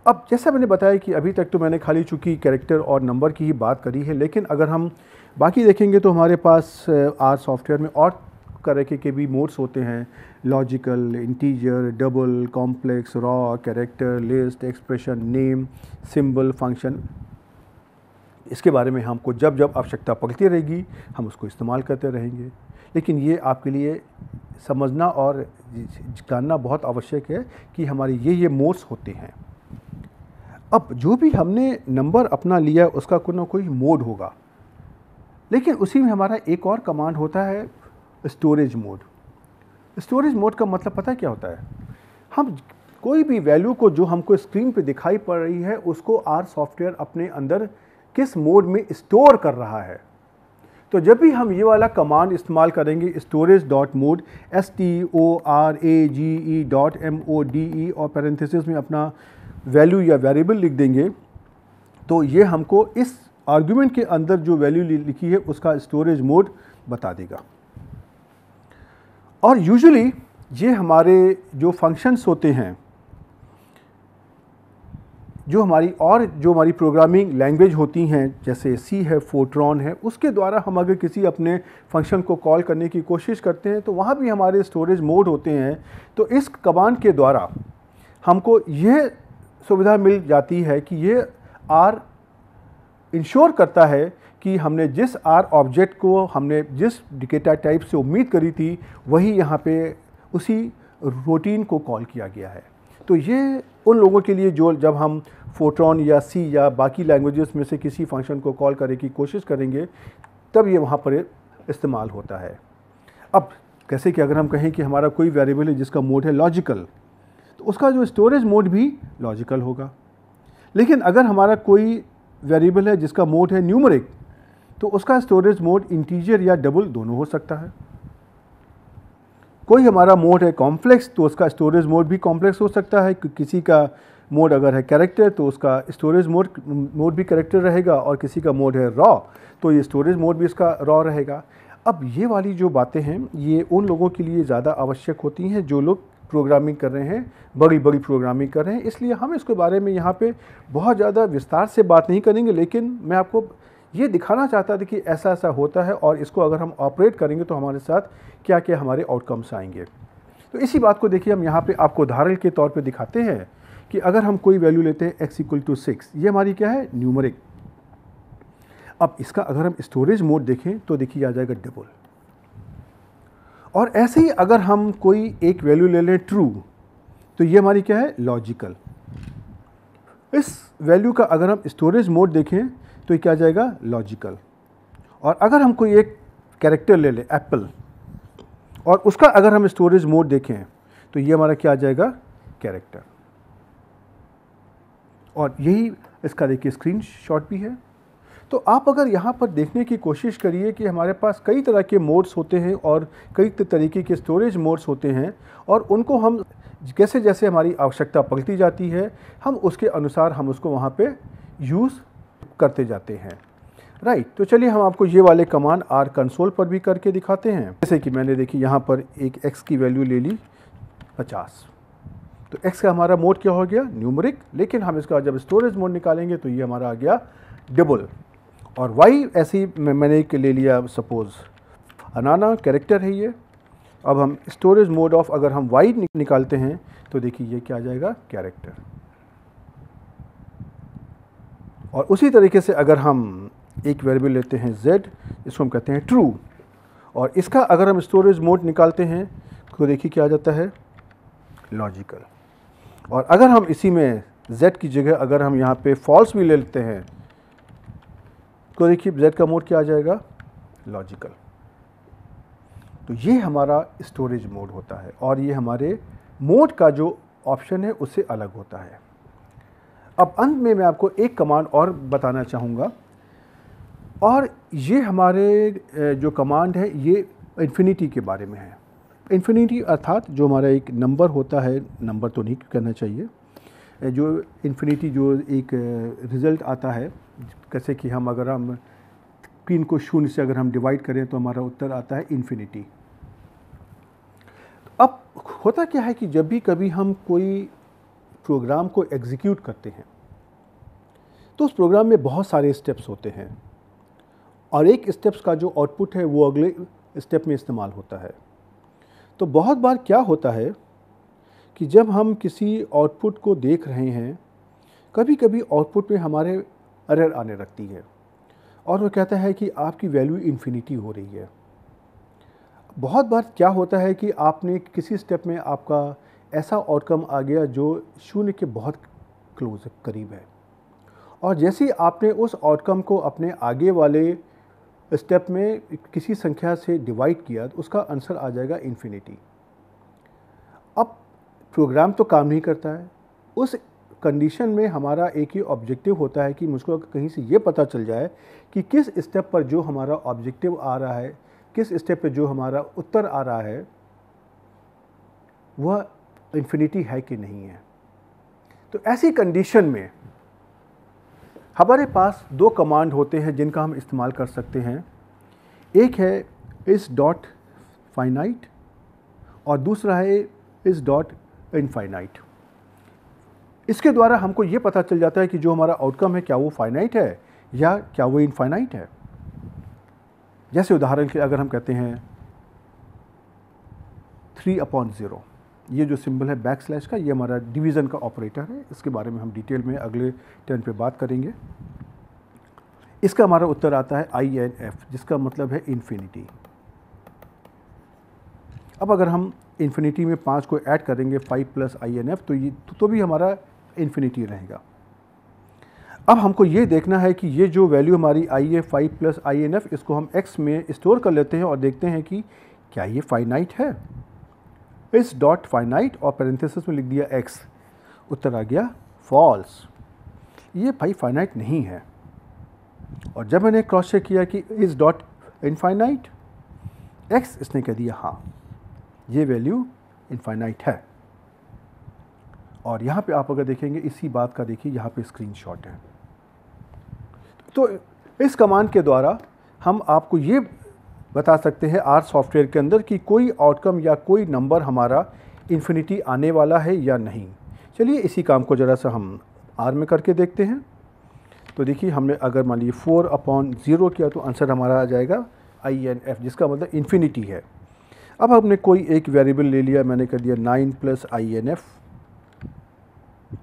अब जैसा मैंने बताया कि अभी तक तो मैंने खाली चुकी कैरेक्टर और नंबर की ही बात करी है लेकिन अगर हम बाकी देखेंगे तो हमारे पास आर सॉफ्टवेयर में और तरीके के भी मोड्स होते हैं logical integer double complex raw character list expression name symbol function इसके बारे में हमको जब जब आवश्यकता पड़ती रहेगी हम उसको इस्तेमाल करते रहेंगे लेकिन ये आपके लिए समझना और जानना बहुत आवश्यक है कि हमारे ये ये मोड्स होते हैं अब जो भी हमने नंबर अपना लिया उसका कोई ना कोई मोड होगा लेकिन उसी में हमारा एक और कमांड होता है स्टोरेज मोड स्टोरेज मोड का मतलब पता है क्या होता है हम कोई भी वैल्यू को जो हमको स्क्रीन पे दिखाई पड़ रही है उसको आर सॉफ्टवेयर अपने अंदर किस मोड में स्टोर कर रहा है तो जब भी हम ये वाला कमांड इस्तेमाल करेंगे storage dot mode S T O R A G E dot M O D E और पैरेंथेसिस में अपना वैल्यू या वेरिएबल लिख देंगे तो ये हमको इस आर्गुमेंट के अंदर जो वैल्यू लिखी है उसका स्टोरेज मोड बता देगा और यूजुअली ये हमारे जो फंक्शंस होते हैं जो हमारी और जो हमारी प्रोग्रामिंग लैंग्वेज होती हैं जैसे सी है फोट्रॉन है उसके द्वारा हम अगर किसी अपने फंक्शन को कॉल करने की कोशिश करते हैं तो वहाँ भी हमारे स्टोरेज मोड होते हैं तो इस कमांड के द्वारा हमको यह सुविधा मिल जाती है कि ये आर इंश्योर करता है कि हमने जिस आर ऑब्जेक्ट को हमने जिस डिकेटा टाइप से उम्मीद करी थी वही यहाँ पे उसी रूटीन को कॉल किया गया है तो ये उन लोगों के लिए जो जब हम फोट्रॉन या सी या बाकी लैंग्वेजेस में से किसी फंक्शन को कॉल करने की कोशिश करेंगे तब ये वहाँ पर इस्तेमाल होता है अब जैसे कि अगर हम कहें कि हमारा कोई वेरिएबल है जिसका मोड है लॉजिकल तो उसका जो स्टोरेज मोड भी लॉजिकल होगा लेकिन अगर हमारा कोई वेरिएबल है जिसका मोड है न्यूमरिक तो उसका स्टोरेज मोड इंटीजर या डबल दोनों हो सकता है कोई हमारा मोड है कॉम्प्लेक्स तो उसका स्टोरेज मोड भी कॉम्प्लेक्स हो सकता है कि किसी का मोड अगर है कैरेक्टर तो उसका स्टोरेज मोड मोड भी कैरेक्टर रहेगा और किसी का मोड है रॉ तो ये स्टोरेज मोड भी इसका रॉ रहेगा अब ये वाली जो बातें हैं ये उन लोगों के लिए ज़्यादा आवश्यक होती हैं जो लोग प्रोग्रामिंग कर रहे हैं बड़ी बड़ी प्रोग्रामिंग कर रहे हैं इसलिए हम इसके बारे में यहाँ पर बहुत ज़्यादा विस्तार से बात नहीं करेंगे लेकिन मैं आपको ये दिखाना चाहता था कि ऐसा ऐसा होता है और इसको अगर हम ऑपरेट करेंगे तो हमारे साथ क्या क्या हमारे आउटकम्स आएंगे तो इसी बात को देखिए हम यहाँ पे आपको उदाहरण के तौर पे दिखाते हैं कि अगर हम कोई वैल्यू लेते हैं एक्स इक्वल टू सिक्स ये हमारी क्या है न्यूमरिक अब इसका अगर हम स्टोरेज मोड देखें तो देखिए आ जाएगा डबल और ऐसे ही अगर हम कोई एक वैल्यू ले लें ट्रू तो ये हमारी क्या है लॉजिकल इस वैल्यू का अगर हम स्टोरेज मोड देखें तो ये क्या जाएगा लॉजिकल और अगर हम कोई एक कैरेक्टर ले लें एप्पल और उसका अगर हम स्टोरेज मोड देखें तो ये हमारा क्या आ जाएगा कैरेक्टर और यही इसका देखिए स्क्रीन शॉट भी है तो आप अगर यहाँ पर देखने की कोशिश करिए कि हमारे पास कई तरह के मोड्स होते हैं और कई तरीके के स्टोरेज मोड्स होते हैं और उनको हम जैसे जैसे हमारी आवश्यकता पलती जाती है हम उसके अनुसार हम उसको वहाँ पे यूज़ करते जाते हैं राइट तो चलिए हम आपको ये वाले कमान आर कंसोल पर भी करके दिखाते हैं जैसे कि मैंने देखी यहाँ पर एक एक्स की वैल्यू ले ली पचास तो एक्स का हमारा मोड क्या हो गया न्यूमरिक लेकिन हम इसका जब स्टोरेज मोड निकालेंगे तो ये हमारा आ गया डबल और वाई ऐसी मैंने एक ले लिया सपोज़ अनाना कैरेक्टर है ये अब हम स्टोरेज मोड ऑफ अगर हम वाइड निकालते हैं तो देखिए ये क्या आ जाएगा कैरेक्टर और उसी तरीके से अगर हम एक वेरिएबल लेते हैं जेड इसको हम कहते हैं ट्रू और इसका अगर हम स्टोरेज मोड निकालते हैं तो देखिए क्या आ जाता है लॉजिकल और अगर हम इसी में z की जगह अगर हम यहाँ पे फॉल्स भी ले लेते हैं तो देखिए z का मोड क्या आ जाएगा लॉजिकल तो ये हमारा स्टोरेज मोड होता है और ये हमारे मोड का जो ऑप्शन है उससे अलग होता है अब अंत में मैं आपको एक कमांड और बताना चाहूँगा और ये हमारे जो कमांड है ये इन्फिनिटी के बारे में है इन्फिनिटी अर्थात जो हमारा एक नंबर होता है नंबर तो नहीं कहना चाहिए जो इन्फिनिटी जो एक रिज़ल्ट आता है जैसे कि हम अगर हम तीन को शून्य से अगर हम डिवाइड करें तो हमारा उत्तर आता है इन्फिनिटी अब होता क्या है कि जब भी कभी हम कोई प्रोग्राम को एग्जीक्यूट करते हैं तो उस प्रोग्राम में बहुत सारे स्टेप्स होते हैं और एक स्टेप्स का जो आउटपुट है वो अगले स्टेप में इस्तेमाल होता है तो बहुत बार क्या होता है कि जब हम किसी आउटपुट को देख रहे हैं कभी कभी आउटपुट में हमारे एरर आने लगती है और वो कहता है कि आपकी वैल्यू इन्फिनिटी हो रही है बहुत बार क्या होता है कि आपने किसी स्टेप में आपका ऐसा आउटकम आ गया जो शून्य के बहुत क्लोज करीब है और जैसे ही आपने उस आउटकम को अपने आगे वाले स्टेप में किसी संख्या से डिवाइड किया तो उसका आंसर आ जाएगा इन्फिनिटी अब प्रोग्राम तो काम नहीं करता है उस कंडीशन में हमारा एक ही ऑब्जेक्टिव होता है कि मुझको कहीं से ये पता चल जाए कि किस स्टेप पर जो हमारा ऑब्जेक्टिव आ रहा है किस स्टेप पर जो हमारा उत्तर आ रहा है वह इन्फिनिटी है कि नहीं है तो ऐसी कंडीशन में हमारे पास दो कमांड होते हैं जिनका हम इस्तेमाल कर सकते हैं एक है इस डॉट फाइनाइट और दूसरा है इस डॉट इनफाइनाइट इसके द्वारा हमको ये पता चल जाता है कि जो हमारा आउटकम है क्या वो फाइनाइट है या क्या वो इनफाइनाइट है जैसे उदाहरण के अगर हम कहते हैं थ्री अपॉन ज़ीरो ये जो सिंबल है बैक स्लैश का ये हमारा डिवीज़न का ऑपरेटर है इसके बारे में हम डिटेल में अगले टर्न पे बात करेंगे इसका हमारा उत्तर आता है आई एन एफ जिसका मतलब है इन्फिनिटी अब अगर हम इन्फिनिटी में पाँच को ऐड करेंगे five plus I N F तो ये तो भी हमारा इन्फिनिटी रहेगा अब हमको ये देखना है कि ये जो वैल्यू हमारी I A five plus I N F इसको हम एक्स में स्टोर कर लेते हैं और देखते हैं कि क्या ये फाइनाइट है इस डॉट फाइनाइट और पेरेंथेसिस में लिख दिया एक्स उत्तर आ गया फॉल्स ये भाई फाइनाइट नहीं है और जब मैंने क्रॉस चेक किया कि इस डॉट इनफाइनाइट एक्स इसने कह दिया हाँ ये वैल्यू इनफाइनाइट है और यहाँ पे आप अगर देखेंगे इसी बात का देखिए यहाँ पे स्क्रीनशॉट है तो इस कमांड के द्वारा हम आपको ये बता सकते हैं आर सॉफ्टवेयर के अंदर कि कोई आउटकम या कोई नंबर हमारा इन्फिनिटी आने वाला है या नहीं चलिए इसी काम को ज़रा सा हम आर में करके देखते हैं तो देखिए हमने अगर मान लीजिए फोर अपॉन ज़ीरो किया तो आंसर हमारा आ जाएगा आई एन एफ जिसका मतलब इन्फिनिटी है अब हमने कोई एक वेरिएबल ले लिया मैंने कर दिया nine plus I N F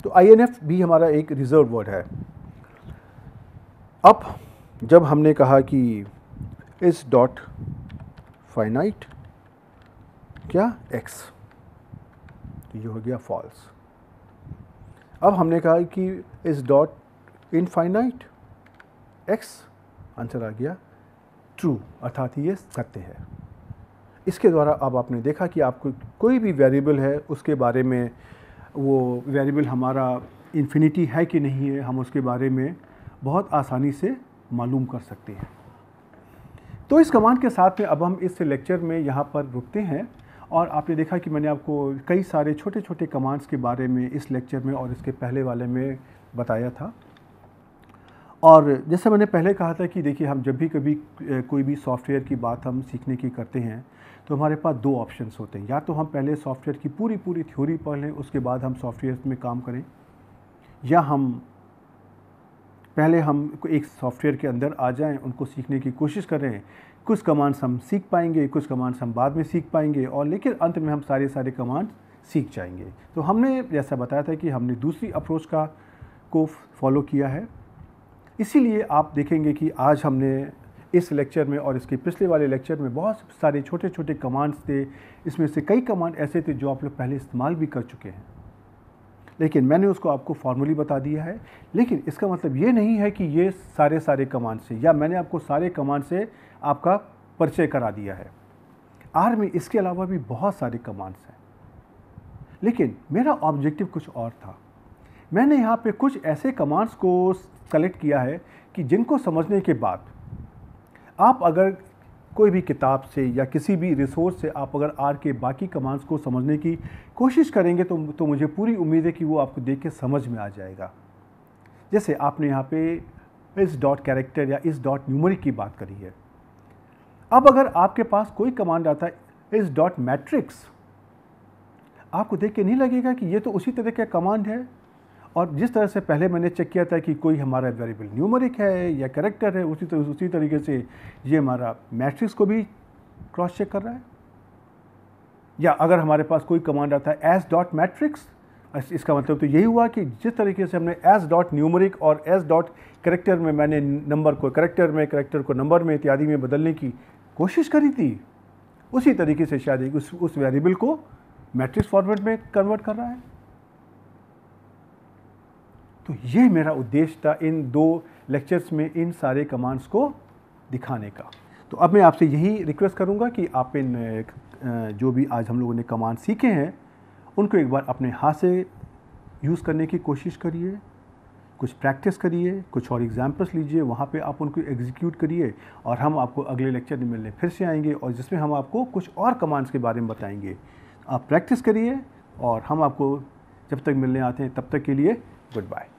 तो आई भी हमारा एक रिज़र्व वर्ड है अब जब हमने कहा कि इस डॉट फाइनाइट क्या एक्स तो ये हो गया फॉल्स अब हमने कहा कि is dot infinite x answer आ गया ट्रू अर्थात ये सत्य है इसके द्वारा अब आपने देखा कि आपको कोई भी वेरिएबल है उसके बारे में वो वेरिएबल हमारा इन्फिनिटी है कि नहीं है हम उसके बारे में बहुत आसानी से मालूम कर सकते हैं तो इस कमांड के साथ में अब हम इस लेक्चर में यहाँ पर रुकते हैं और आपने देखा कि मैंने आपको कई सारे छोटे छोटे कमांड्स के बारे में इस लेक्चर में और इसके पहले वाले में बताया था और जैसे मैंने पहले कहा था कि देखिए हम जब भी कभी कोई भी सॉफ्टवेयर की बात हम सीखने की करते हैं तो हमारे पास दो ऑप्शन होते हैं या तो हम पहले सॉफ्टवेयर की पूरी पूरी थ्योरी पढ़ लें उसके बाद हम सॉफ्टवेयर में काम करें या हम पहले हम एक सॉफ्टवेयर के अंदर आ जाएं उनको सीखने की कोशिश कर रहे हैं कुछ कमांड्स हम सीख पाएंगे कुछ कमांड्स हम बाद में सीख पाएंगे और लेकिन अंत में हम सारे सारे कमांड्स सीख जाएंगे तो हमने जैसा बताया था कि हमने दूसरी अप्रोच का को फॉलो किया है इसीलिए आप देखेंगे कि आज हमने इस लेक्चर में और इसके पिछले वाले लेक्चर में बहुत सारे छोटे छोटे कमांड्स थे इसमें से कई कमांड ऐसे थे जो आप लोग पहले इस्तेमाल भी कर चुके हैं लेकिन मैंने उसको आपको फॉर्मली बता दिया है लेकिन इसका मतलब ये नहीं है कि ये सारे सारे कमांड से या मैंने आपको सारे कमांड से आपका परिचय करा दिया है आर में इसके अलावा भी बहुत सारे कमांड्स हैं लेकिन मेरा ऑब्जेक्टिव कुछ और था मैंने यहाँ पे कुछ ऐसे कमांड्स को सेलेक्ट किया है कि जिनको समझने के बाद आप अगर कोई भी किताब से या किसी भी रिसोर्स से आप अगर आर के बाकी कमांड्स को समझने की कोशिश करेंगे तो तो मुझे पूरी उम्मीद है कि वो आपको देख के समझ में आ जाएगा जैसे आपने यहाँ पे इस डॉट कैरेक्टर या इस डॉट न्यूमरिक की बात करी है अब अगर आपके पास कोई कमांड आता है इस डॉट मैट्रिक्स आपको देख के नहीं लगेगा कि ये तो उसी तरह का कमांड है और जिस तरह से पहले मैंने चेक किया था कि कोई हमारा वेरिएबल न्यूमरिक है या करेक्टर है उसी तरह उसी तरीके से ये हमारा मैट्रिक्स को भी क्रॉस चेक कर रहा है या अगर हमारे पास कोई कमांड आता है एस डॉट मैट्रिक्स इसका मतलब तो यही हुआ कि जिस तरीके से हमने एस डॉट न्यूमरिक और एस डॉट करेक्टर में मैंने नंबर को करेक्टर में करेक्टर को नंबर में इत्यादि में बदलने की कोशिश करी थी उसी तरीके से शायद उस उस वेरिएबल को मैट्रिक्स फॉर्मेट में कन्वर्ट कर रहा है तो ये मेरा उद्देश्य था इन दो लेक्चर्स में इन सारे कमांड्स को दिखाने का तो अब मैं आपसे यही रिक्वेस्ट करूँगा कि आप इन जो भी आज हम लोगों ने कमांड सीखे हैं उनको एक बार अपने हाथ से यूज़ करने की कोशिश करिए कुछ प्रैक्टिस करिए कुछ और एग्जाम्पल्स लीजिए वहाँ पे आप उनको एग्जीक्यूट करिए और हम आपको अगले लेक्चर में मिलने फिर से आएंगे और जिसमें हम आपको कुछ और कमांड्स के बारे में बताएंगे आप प्रैक्टिस करिए और हम आपको जब तक मिलने आते हैं तब तक के लिए Goodbye.